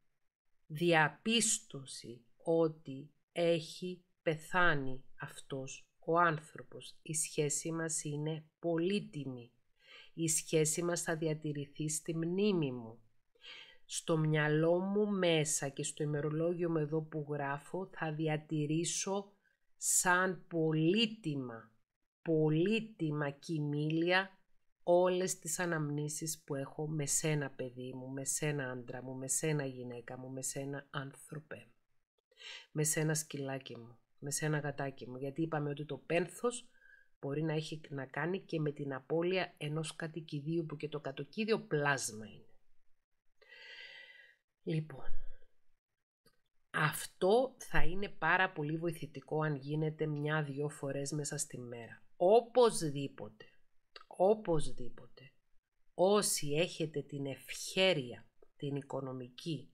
διαπίστωση ότι έχει πεθάνει αυτός ο άνθρωπος. Η σχέση μας είναι πολύτιμη. Η σχέση μας θα διατηρηθεί στη μνήμη μου. Στο μυαλό μου μέσα και στο ημερολόγιο μου εδώ που γράφω θα διατηρήσω σαν πολύτιμα, πολύτιμα κοιμήλια όλες τις αναμνήσεις που έχω με σένα παιδί μου, με σένα άντρα μου, με σένα γυναίκα μου, με σένα άνθρωπε, με σένα σκυλάκι μου, με σένα γατάκι μου, γιατί είπαμε ότι το πένθος μπορεί να έχει να κάνει και με την απώλεια ενός κατοικιδίου που και το κατοικίδιο πλάσμα είναι. Λοιπόν, αυτό θα είναι πάρα πολύ βοηθητικό αν γίνεται μια-δυο φορές μέσα στη μέρα. Οπωσδήποτε Οπωσδήποτε, όσοι έχετε την ευχέρεια, την οικονομική,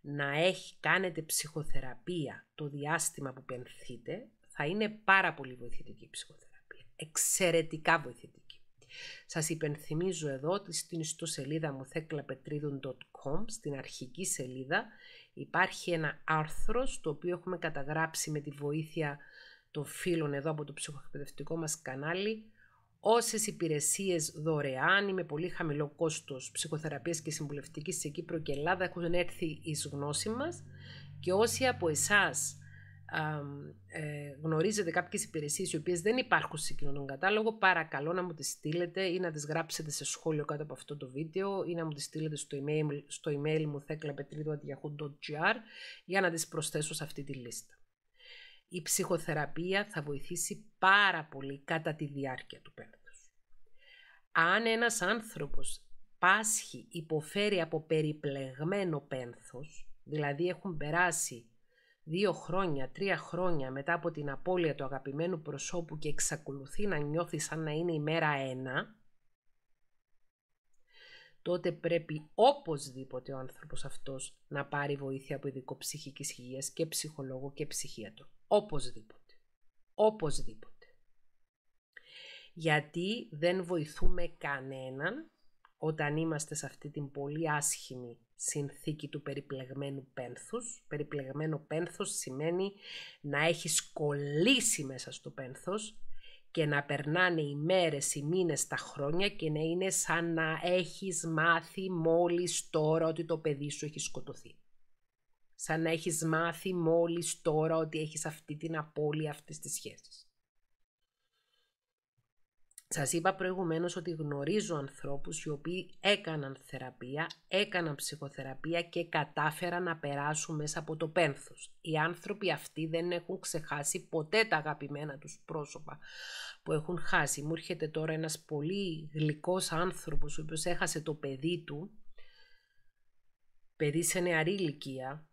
να έχει, κάνετε ψυχοθεραπεία το διάστημα που πενθείτε, θα είναι πάρα πολύ βοηθητική η ψυχοθεραπεία. Εξαιρετικά βοηθητική. Σας υπενθυμίζω εδώ ότι στην ιστοσελίδα μου θέκλαπετρίδων.com, στην αρχική σελίδα, υπάρχει ένα άρθρο στο οποίο έχουμε καταγράψει με τη βοήθεια των φίλων εδώ από το ψυχοεκπαιδευτικό μας κανάλι όσες υπηρεσίες δωρεάν ή με πολύ χαμηλό κόστος ψυχοθεραπείας και συμβουλευτικής σε Κύπρο και Ελλάδα έχουν έρθει εις γνώση μας και όσοι από εσάς ε, γνωρίζετε κάποιες υπηρεσίες οι οποίες δεν υπάρχουν σε κοινωνικό τον κατάλογο, παρακαλώ να μου τις στείλετε ή να τις γράψετε σε σχόλιο κάτω από αυτό το βίντεο ή να μου τις στείλετε στο email, στο email μου θέκλαπετρίδωα.gr για να τις προσθέσω σε αυτή τη λίστα. Η ψυχοθεραπεία θα βοηθήσει πάρα πολύ κατά τη διάρκεια του πένθους. Αν ένας άνθρωπος πάσχει, υποφέρει από περιπλεγμένο πένθος, δηλαδή έχουν περάσει δύο χρόνια, τρία χρόνια μετά από την απώλεια του αγαπημένου προσώπου και εξακολουθεί να νιώθει σαν να είναι η μέρα ένα, τότε πρέπει οπωσδήποτε ο άνθρωπος αυτός να πάρει βοήθεια από ειδικό ψυχικής υγείας και ψυχολόγο και ψυχίατρο. Οπωσδήποτε. Οπωσδήποτε. Γιατί δεν βοηθούμε κανέναν όταν είμαστε σε αυτή την πολύ άσχημη συνθήκη του περιπλεγμένου πένθους. Περιπλεγμένο πένθος σημαίνει να έχεις κολλήσει μέσα στο πένθος και να περνάνε οι μέρες, οι μήνες, τα χρόνια και να είναι σαν να έχεις μάθει μόλις τώρα ότι το παιδί σου έχει σκοτωθεί σαν να έχεις μάθει μόλις τώρα ότι έχεις αυτή την απώλεια αυτής της σχέσης. Σας είπα προηγουμένως ότι γνωρίζω ανθρώπους οι οποίοι έκαναν θεραπεία, έκαναν ψυχοθεραπεία και κατάφεραν να περάσουν μέσα από το πένθος. Οι άνθρωποι αυτοί δεν έχουν ξεχάσει ποτέ τα αγαπημένα τους πρόσωπα που έχουν χάσει. Μου έρχεται τώρα ένας πολύ γλυκός άνθρωπος ο οποίος έχασε το παιδί του, παιδί σε νεαρή ηλικία,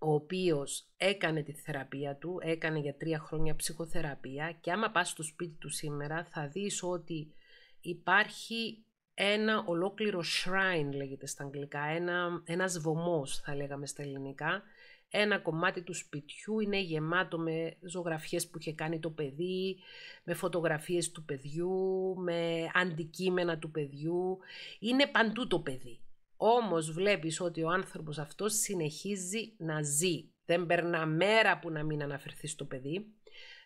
ο οποίος έκανε τη θεραπεία του, έκανε για τρία χρόνια ψυχοθεραπεία και άμα πας στο σπίτι του σήμερα θα δεις ότι υπάρχει ένα ολόκληρο shrine λέγεται στα αγγλικά, ένα, ένας βωμός θα λέγαμε στα ελληνικά, ένα κομμάτι του σπιτιού είναι γεμάτο με ζωγραφιές που είχε κάνει το παιδί, με φωτογραφίες του παιδιού, με αντικείμενα του παιδιού. Είναι παντού το παιδί. Όμως βλέπεις ότι ο άνθρωπος αυτός συνεχίζει να ζει. Δεν περνά μέρα που να μην αναφερθεί στο παιδί.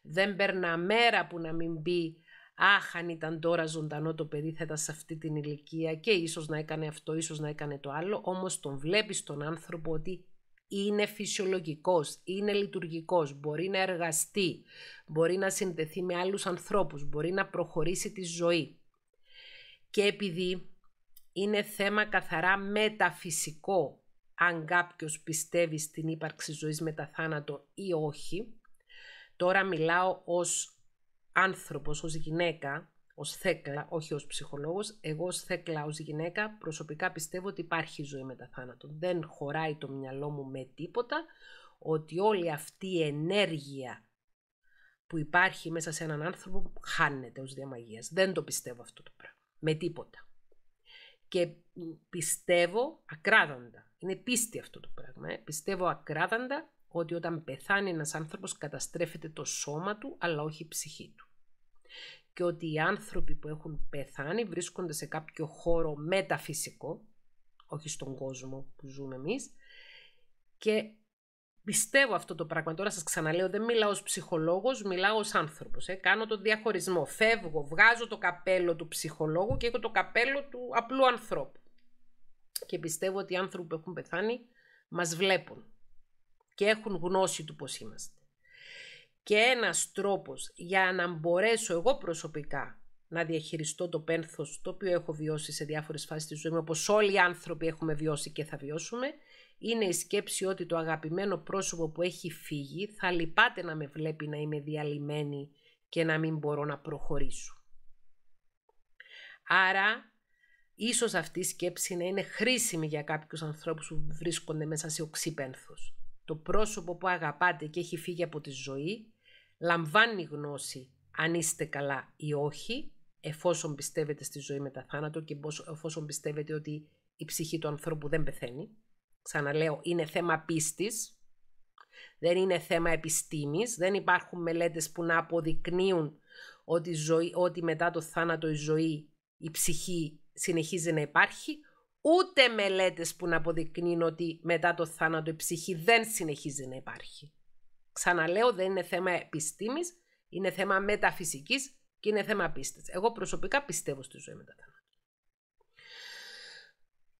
Δεν περνά μέρα που να μην πει «Αχ, αν ήταν τώρα ζωντανό το παιδί θα σε αυτή την ηλικία και ίσως να έκανε αυτό, ίσως να έκανε το άλλο». Όμως τον βλέπεις τον άνθρωπο ότι είναι φυσιολογικός, είναι λειτουργικός, μπορεί να εργαστεί, μπορεί να συνδεθεί με άλλους ανθρώπους, μπορεί να προχωρήσει τη ζωή. Και επειδή είναι θέμα καθαρά μεταφυσικό αν κάποιος πιστεύει στην ύπαρξη ζωής μετά θάνατο ή όχι. Τώρα μιλάω ως άνθρωπος, ως γυναίκα, ως θέκλα, όχι ως ψυχολόγος. Εγώ ως θέκλα, ως γυναίκα, προσωπικά πιστεύω ότι υπάρχει ζωή μετά θάνατο. Δεν χωράει το μυαλό μου με τίποτα, ότι όλη αυτή η ενέργεια που υπάρχει μέσα σε έναν άνθρωπο χάνεται ως διαμαγείας. Δεν το πιστεύω αυτό το πράγμα. Με τίποτα. Και πιστεύω ακράδαντα, είναι πίστη αυτό το πράγμα, ε. πιστεύω ακράδαντα ότι όταν πεθάνει ένας άνθρωπος καταστρέφεται το σώμα του, αλλά όχι η ψυχή του. Και ότι οι άνθρωποι που έχουν πεθάνει βρίσκονται σε κάποιο χώρο μεταφυσικό, όχι στον κόσμο που ζούμε εμείς, και Πιστεύω αυτό το πράγμα. Τώρα σας ξαναλέω, δεν μιλάω ως ψυχολόγος, μιλάω ως άνθρωπος. Ε. Κάνω τον διαχωρισμό. Φεύγω, βγάζω το καπέλο του ψυχολόγου και έχω το καπέλο του απλού ανθρώπου. Και πιστεύω ότι οι άνθρωποι που έχουν πεθάνει μας βλέπουν και έχουν γνώση του πώς είμαστε. Και ένας τρόπος, για να μπορέσω εγώ προσωπικά να διαχειριστώ το πένθος το οποίο έχω βιώσει σε διάφορες φάσεις της ζωής μου, όπως όλοι οι άνθρωποι έχουμε βιώσει και θα βιώσουμε, είναι η σκέψη ότι το αγαπημένο πρόσωπο που έχει φύγει θα λυπάται να με βλέπει να είμαι διαλυμένη και να μην μπορώ να προχωρήσω. Άρα, ίσως αυτή η σκέψη να είναι χρήσιμη για κάποιους ανθρώπους που βρίσκονται μέσα σε οξύπενθος. Το πρόσωπο που αγαπάτε και έχει φύγει από τη ζωή, λαμβάνει γνώση αν είστε καλά ή όχι, εφόσον πιστεύετε στη ζωή μετά θάνατο και εφόσον πιστεύετε ότι η ψυχή του ανθρώπου δεν πεθαίνει ξαναλέω, είναι θέμα πίστης, δεν είναι θέμα επιστήμης, δεν υπάρχουν μελέτες που να αποδεικνύουν ότι, ζωή, ότι μετά το θάνατο η ζωή, η ψυχή συνεχίζει να υπάρχει, ούτε μελέτες που να αποδεικνύουν ότι μετά το θάνατο η ψυχή δεν συνεχίζει να υπάρχει. Ξαναλέω, δεν είναι θέμα επιστήμης, είναι θέμα μεταφυσικής και είναι θέμα πίστης. Εγώ προσωπικά πιστεύω στη ζωή μετά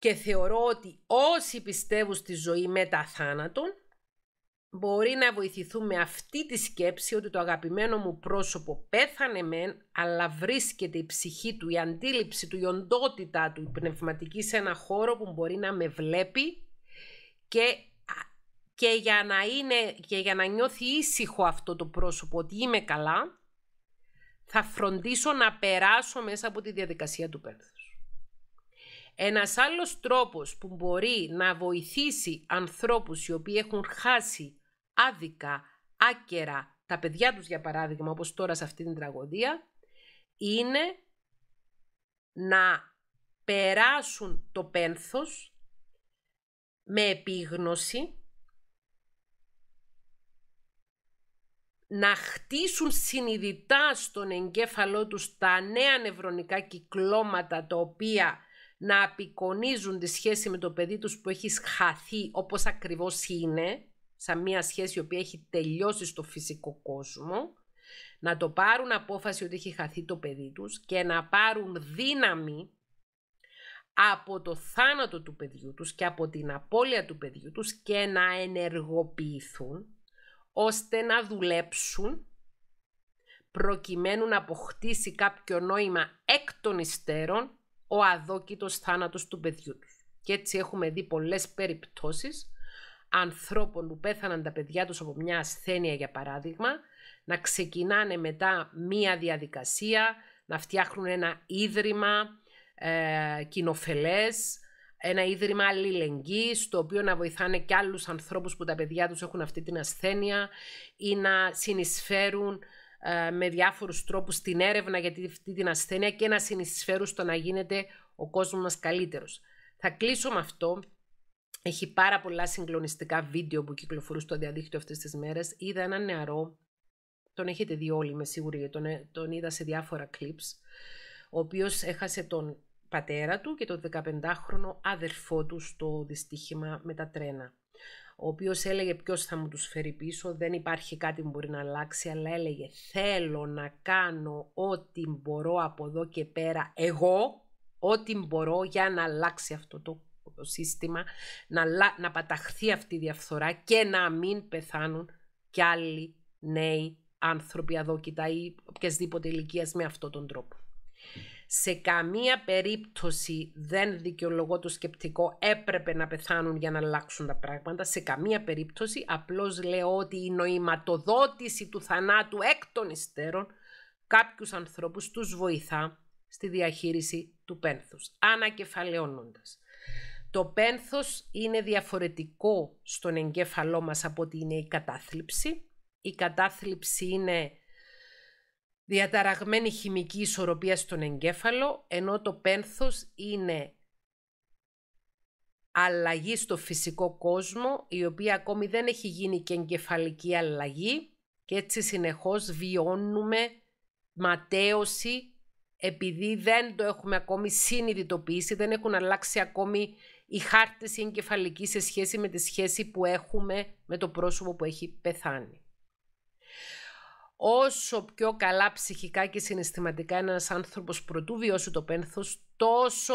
και θεωρώ ότι όσοι πιστεύουν στη ζωή μετά θάνατον μπορεί να βοηθηθούν με αυτή τη σκέψη ότι το αγαπημένο μου πρόσωπο πέθανε μεν, αλλά βρίσκεται η ψυχή του, η αντίληψη του, η οντότητα του, η πνευματική σε ένα χώρο που μπορεί να με βλέπει και, και, για, να είναι, και για να νιώθει ήσυχο αυτό το πρόσωπο ότι είμαι καλά, θα φροντίσω να περάσω μέσα από τη διαδικασία του πέθου. Ένας άλλος τρόπος που μπορεί να βοηθήσει ανθρώπους οι οποίοι έχουν χάσει άδικα, άκερα τα παιδιά τους για παράδειγμα, όπως τώρα σε αυτή την τραγωδία, είναι να περάσουν το πένθος με επίγνωση, να χτίσουν συνειδητά στον εγκέφαλό τους τα νέα νευρονικά κυκλώματα τα οποία να απεικονίζουν τη σχέση με το παιδί τους που έχει χαθεί όπως ακριβώς είναι, σαν μια σχέση η οποία έχει τελειώσει στο φυσικό κόσμο, να το πάρουν απόφαση ότι έχει χαθεί το παιδί τους και να πάρουν δύναμη από το θάνατο του παιδιού τους και από την απώλεια του παιδιού τους και να ενεργοποιηθούν ώστε να δουλέψουν προκειμένου να αποκτήσει κάποιο νόημα εκ των υστέρων ο αδόκητος θάνατος του παιδιού τους. Και έτσι έχουμε δει πολλές περιπτώσεις ανθρώπων που πέθαναν τα παιδιά τους από μια ασθένεια για παράδειγμα, να ξεκινάνε μετά μία διαδικασία, να φτιάχνουν ένα ίδρυμα ε, κοινοφελές, ένα ίδρυμα αλληλεγγύης, το οποίο να βοηθάνε και άλλους ανθρώπους που τα παιδιά τους έχουν αυτή την ασθένεια ή να συνεισφέρουν ε, με διάφορους τρόπους την έρευνα για αυτή την ασθένεια και να συνεισφέρουν στο να γίνεται ο κόσμος μας καλύτερος. Θα κλείσω με αυτό. Έχει πάρα πολλά συγκλονιστικά βίντεο που κυκλοφορούν στο διαδίκτυο αυτές τις μέρες. Είδα ένα νεαρό, τον έχετε δει όλοι με σίγουρη τον, ε, τον είδα σε διάφορα clips, ο οποίος έχασε τον πατέρα του και τον 15χρονο αδερφό του στο δυστύχημα με τα τρένα ο οποίος έλεγε ποιος θα μου τους φέρει πίσω, δεν υπάρχει κάτι που μπορεί να αλλάξει, αλλά έλεγε θέλω να κάνω ό,τι μπορώ από εδώ και πέρα εγώ, ό,τι μπορώ για να αλλάξει αυτό το σύστημα, να, να παταχθεί αυτή η διαφθορά και να μην πεθάνουν κι άλλοι νέοι άνθρωποι αδόκητα ή οποιασδήποτε ηλικίας με αυτόν τον τρόπο σε καμία περίπτωση δεν δικαιολογώ το σκεπτικό έπρεπε να πεθάνουν για να αλλάξουν τα πράγματα. Σε καμία περίπτωση απλώς λέω ότι η νοηματοδότηση του θανάτου εκ των υστέρων κάποιους ανθρώπους τους βοηθά στη διαχείριση του πένθους, ανακεφαλαιώνοντας. Το πένθος είναι διαφορετικό στον εγκέφαλό μας από ότι είναι η κατάθλιψη. Η κατάθλιψη είναι διαταραγμένη χημική ισορροπία στον εγκέφαλο, ενώ το πένθος είναι αλλαγή στο φυσικό κόσμο, η οποία ακόμη δεν έχει γίνει και εγκεφαλική αλλαγή και έτσι συνεχώς βιώνουμε ματέωση επειδή δεν το έχουμε ακόμη συνειδητοποιήσει, δεν έχουν αλλάξει ακόμη οι χάρτες οι εγκεφαλικοί σε σχέση με τη σχέση που έχουμε με το πρόσωπο που έχει πεθάνει όσο πιο καλά ψυχικά και συναισθηματικά ένας άνθρωπος προτού βιώσει το πένθος, τόσο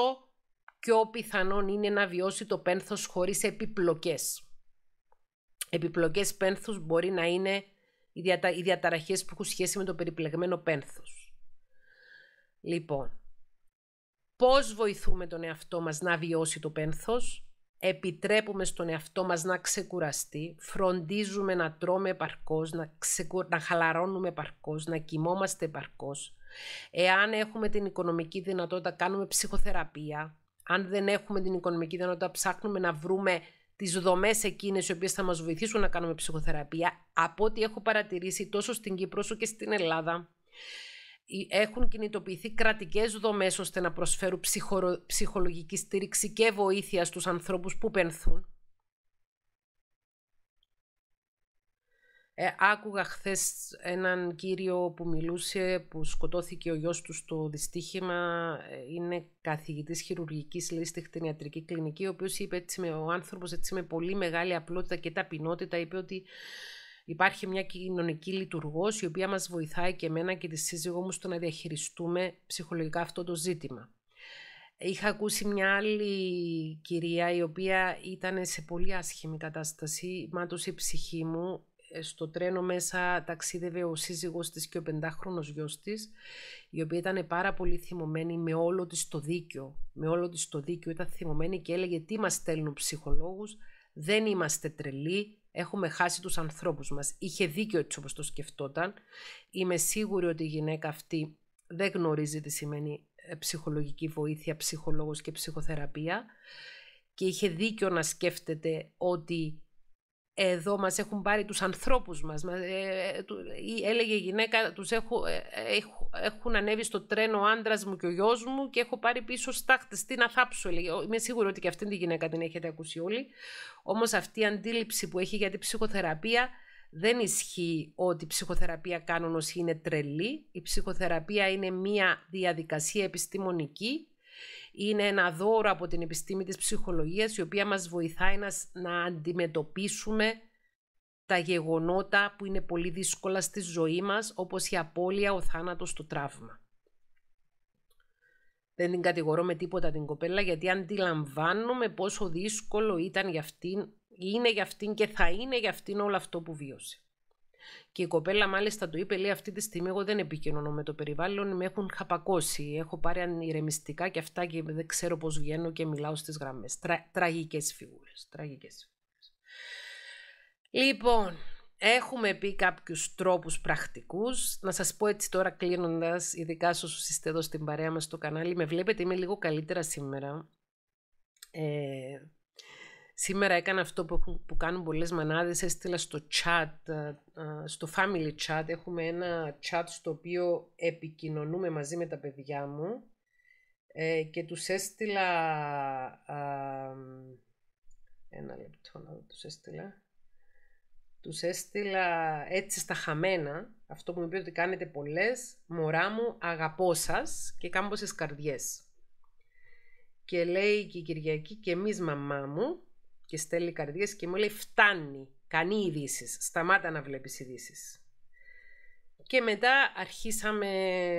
πιο πιθανόν είναι να βιώσει το πένθος χωρίς επιπλοκές. Επιπλοκές πένθους μπορεί να είναι οι, διατα... οι διαταραχές που έχουν σχέση με το περιπλεγμένο πένθος. Λοιπόν, πώς βοηθούμε τον εαυτό μας να βιώσει το πένθος επιτρέπουμε στον εαυτό μας να ξεκουραστεί, φροντίζουμε να τρώμε παρκώς, να, χαλαρώνουμε παρκώς, να κοιμόμαστε παρκώς. Εάν έχουμε την οικονομική δυνατότητα κάνουμε ψυχοθεραπεία, αν δεν έχουμε την οικονομική δυνατότητα ψάχνουμε να βρούμε τις δομές εκείνες οι οποίες θα μας βοηθήσουν να κάνουμε ψυχοθεραπεία. Από ό,τι έχω παρατηρήσει τόσο στην Κύπρο όσο και στην Ελλάδα, ε, έχουν κινητοποιηθεί κρατικές δομές ώστε να προσφέρουν ψυχολογική στήριξη και βοήθεια στους ανθρώπους που πενθούν. Ε, άκουγα χθες έναν κύριο που μιλούσε, που σκοτώθηκε ο γιος του στο δυστύχημα. Ε, είναι καθηγητής χειρουργικής λύσης στη χτενιατρική κλινική, ο οποίος είπε έτσι με, ο άνθρωπος έτσι με πολύ μεγάλη απλότητα και ταπεινότητα, είπε ότι Υπάρχει μια κοινωνική λειτουργός, η οποία μας βοηθάει και εμένα και τη σύζυγό μου στο να διαχειριστούμε ψυχολογικά αυτό το ζήτημα. Είχα ακούσει μια άλλη κυρία η οποία ήταν σε πολύ άσχημη κατάσταση, μάτωσε η ψυχή μου, ε, στο τρένο μέσα ταξίδευε ο σύζυγός της και ο πεντάχρονος γιος της, η οποία ήταν πάρα πολύ θυμωμένη με όλο της το δίκιο. Με όλο της το δίκιο ήταν θυμωμένη και έλεγε τι μας στέλνουν ψυχολόγους, δεν είμαστε τρελοί, Έχουμε χάσει τους ανθρώπους μας. Είχε δίκιο έτσι όπως το σκεφτόταν. Είμαι σίγουρη ότι η γυναίκα αυτή δεν γνωρίζει τι σημαίνει ε, ψυχολογική βοήθεια, ψυχολόγος και ψυχοθεραπεία και είχε δίκιο να σκέφτεται ότι εδώ μας έχουν πάρει τους ανθρώπους μας. Ε, έλεγε η γυναίκα, τους ε, έχουν ανέβει στο τρένο ο άντρας μου και ο γιος μου και έχω πάρει πίσω στάχτες. Τι να θάψω, Είμαι σίγουρη ότι και αυτήν τη γυναίκα την έχετε ακούσει όλοι. Όμως αυτή η αντίληψη που έχει για την ψυχοθεραπεία δεν ισχύει ότι η ψυχοθεραπεία κάνουν όσοι είναι τρελή. Η ψυχοθεραπεία είναι μία διαδικασία επιστημονική είναι ένα δώρο από την επιστήμη της ψυχολογίας η οποία μας βοηθάει να, αντιμετωπίσουμε τα γεγονότα που είναι πολύ δύσκολα στη ζωή μας, όπως η απώλεια, ο θάνατος, το τραύμα. Δεν την κατηγορώ με τίποτα την κοπέλα, γιατί αντιλαμβάνομαι πόσο δύσκολο ήταν για αυτήν, είναι για αυτήν και θα είναι για αυτήν όλο αυτό που βίωσε. Και η κοπέλα μάλιστα του είπε, λέει, αυτή τη στιγμή εγώ δεν επικοινωνώ με το περιβάλλον, με έχουν χαπακώσει, έχω πάρει ανηρεμιστικά και αυτά και δεν ξέρω πώς βγαίνω και μιλάω στις γραμμές. Τρα, τραγικές φιγούρες, τραγικές φιγούρες. Λοιπόν, Έχουμε πει κάποιους τρόπους πρακτικούς. Να σας πω έτσι τώρα κλείνοντας, ειδικά σε είστε εδώ στην παρέα μας στο κανάλι, με βλέπετε, είμαι λίγο καλύτερα σήμερα. Ε, Σήμερα έκανα αυτό που, κάνουν πολλές μανάδες, έστειλα στο chat, ε, ε, στο family chat, έχουμε ένα chat στο οποίο επικοινωνούμε μαζί με τα παιδιά μου ε, και τους έστειλα, ένα λεπτό να δω, τους έστειλα, τους έστειλα έτσι στα χαμένα, αυτό που μου είπε ότι κάνετε πολλές, μωρά μου αγαπώ σας και κάμποσες καρδιές. Και λέει και η Κυριακή και εμείς μαμά μου και στέλνει καρδίες και μου λέει φτάνει, κάνει ειδήσεις, σταμάτα να βλέπεις ειδήσεις. Και μετά αρχίσαμε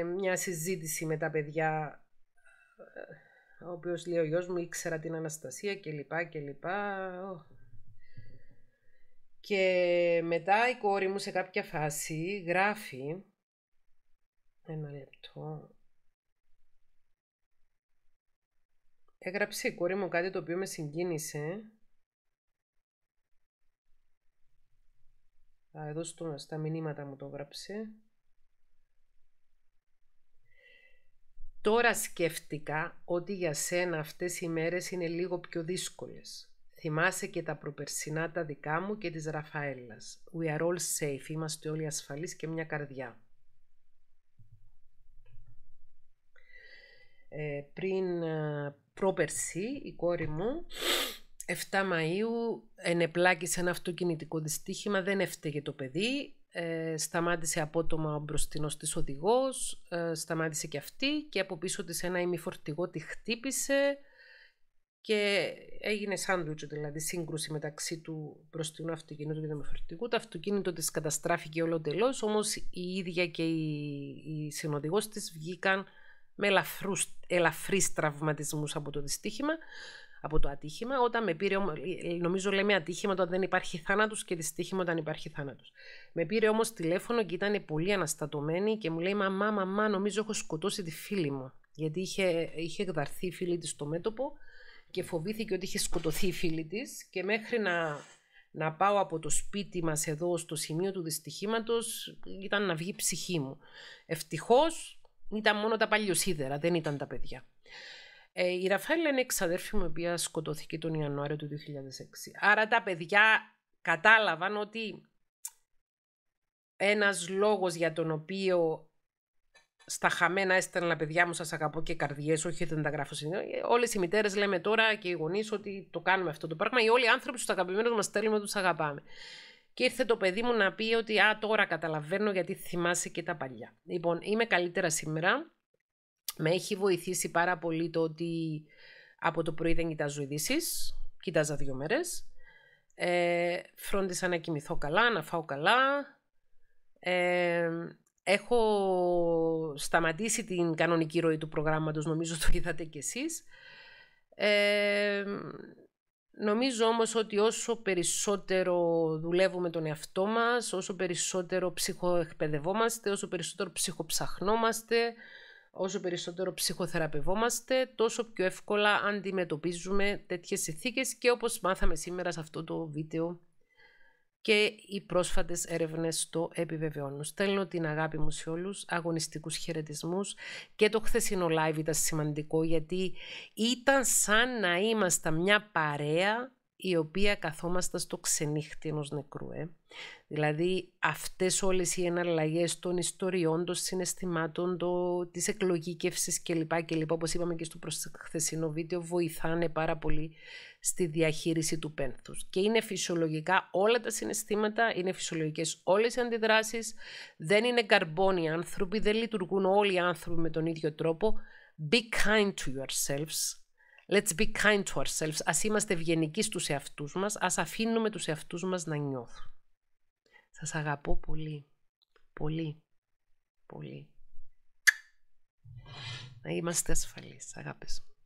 μια συζήτηση με τα παιδιά, ο οποίος λέει ο γιος μου ήξερα την Αναστασία και λοιπά και λοιπά. Και μετά η κόρη μου σε κάποια φάση γράφει, ένα λεπτό, έγραψε η κόρη μου κάτι το οποίο με συγκίνησε Α, εδώ στο, στα μηνύματα μου το γράψε. Τώρα σκέφτηκα ότι για σένα αυτές οι μέρες είναι λίγο πιο δύσκολες. Θυμάσαι και τα προπερσινά τα δικά μου και της Ραφαέλλας. We are all safe. Είμαστε όλοι ασφαλείς και μια καρδιά. Ε, πριν πρόπερσι η κόρη μου 7 Μαΐου ενεπλάκη σε ένα αυτοκινητικό δυστύχημα, δεν έφταιγε το παιδί, ε, σταμάτησε απότομα ο μπροστινός της οδηγός, ε, σταμάτησε και αυτή και από πίσω της ένα ημιφορτηγό τη χτύπησε και έγινε σάντουιτσο, δηλαδή σύγκρουση μεταξύ του μπροστινού αυτοκινήτου και του ημιφορτηγού. Το αυτοκίνητο της καταστράφηκε όλο όμως η ίδια και η, η συνοδηγός της βγήκαν με ελαφρούς, ελαφρύς τραυματισμούς από το δυστύχημα από το ατύχημα. Όταν με πήρε, νομίζω λέμε ατύχημα όταν δεν υπάρχει θάνατος και δυστύχημα όταν υπάρχει θάνατος. Με πήρε όμως τηλέφωνο και ήταν πολύ αναστατωμένη και μου λέει «Μαμά, μαμά, νομίζω έχω σκοτώσει τη φίλη μου». Γιατί είχε, είχε εκδαρθεί η φίλη της στο μέτωπο και φοβήθηκε ότι είχε σκοτωθεί η φίλη της, και μέχρι να, να πάω από το σπίτι μας εδώ στο σημείο του δυστυχήματος ήταν να βγει η ψυχή μου. Ευτυχώς ήταν μόνο τα παλιοσίδερα, δεν ήταν τα παιδιά. Ε, η Ραφαέλα είναι εξαδέρφη μου, η οποία σκοτώθηκε τον Ιανουάριο του 2006. Άρα τα παιδιά κατάλαβαν ότι ένας λόγος για τον οποίο στα χαμένα έστελνα παιδιά μου, σας αγαπώ και καρδιές, όχι δεν τα γράφω συνήθως. Ε, όλες οι μητέρες λέμε τώρα και οι γονείς ότι το κάνουμε αυτό το πράγμα. Οι όλοι οι άνθρωποι στους αγαπημένους μας θέλουμε, τους αγαπάμε. Και ήρθε το παιδί μου να πει ότι «Α, τώρα καταλαβαίνω γιατί θυμάσαι και τα παλιά». Λοιπόν, είμαι καλύτερα σήμερα. Με έχει βοηθήσει πάρα πολύ το ότι από το πρωί δεν κοιτάζω ειδήσεις, κοιτάζα δύο μέρες. Ε, φρόντισα να κοιμηθώ καλά, να φάω καλά. Ε, έχω σταματήσει την κανονική ροή του προγράμματος, νομίζω το είδατε κι εσείς. Ε, νομίζω όμως ότι όσο περισσότερο δουλεύουμε τον εαυτό μας, όσο περισσότερο ψυχοεκπαιδευόμαστε, όσο περισσότερο ψυχοψαχνόμαστε, Όσο περισσότερο ψυχοθεραπευόμαστε, τόσο πιο εύκολα αντιμετωπίζουμε τέτοιες συνθήκες και όπως μάθαμε σήμερα σε αυτό το βίντεο και οι πρόσφατες έρευνες το επιβεβαιώνουν. Στέλνω την αγάπη μου σε όλους, αγωνιστικούς χαιρετισμούς και το χθεσινό live ήταν σημαντικό γιατί ήταν σαν να είμαστε μια παρέα η οποία καθόμαστε στο ξενύχτη ενός νεκρού. Ε. Δηλαδή αυτές όλες οι εναλλαγές των ιστοριών, των συναισθημάτων, το, της εκλογήκευσης κλπ. κλπ. Όπως είπαμε και στο χθεσινό βίντεο, βοηθάνε πάρα πολύ στη διαχείριση του πένθους. Και είναι φυσιολογικά όλα τα συναισθήματα, είναι φυσιολογικές όλες οι αντιδράσεις, δεν είναι καρμπόνοι άνθρωποι, δεν λειτουργούν όλοι οι άνθρωποι με τον ίδιο τρόπο. Be kind to yourselves, Let's be kind to ourselves. Ας είμαστε ευγενικοί στους εαυτούς μας. Ας αφήνουμε τους εαυτούς μας να νιώθουν. Σας αγαπώ πολύ. Πολύ. Πολύ. Να είμαστε ασφαλείς, αγάπες μου.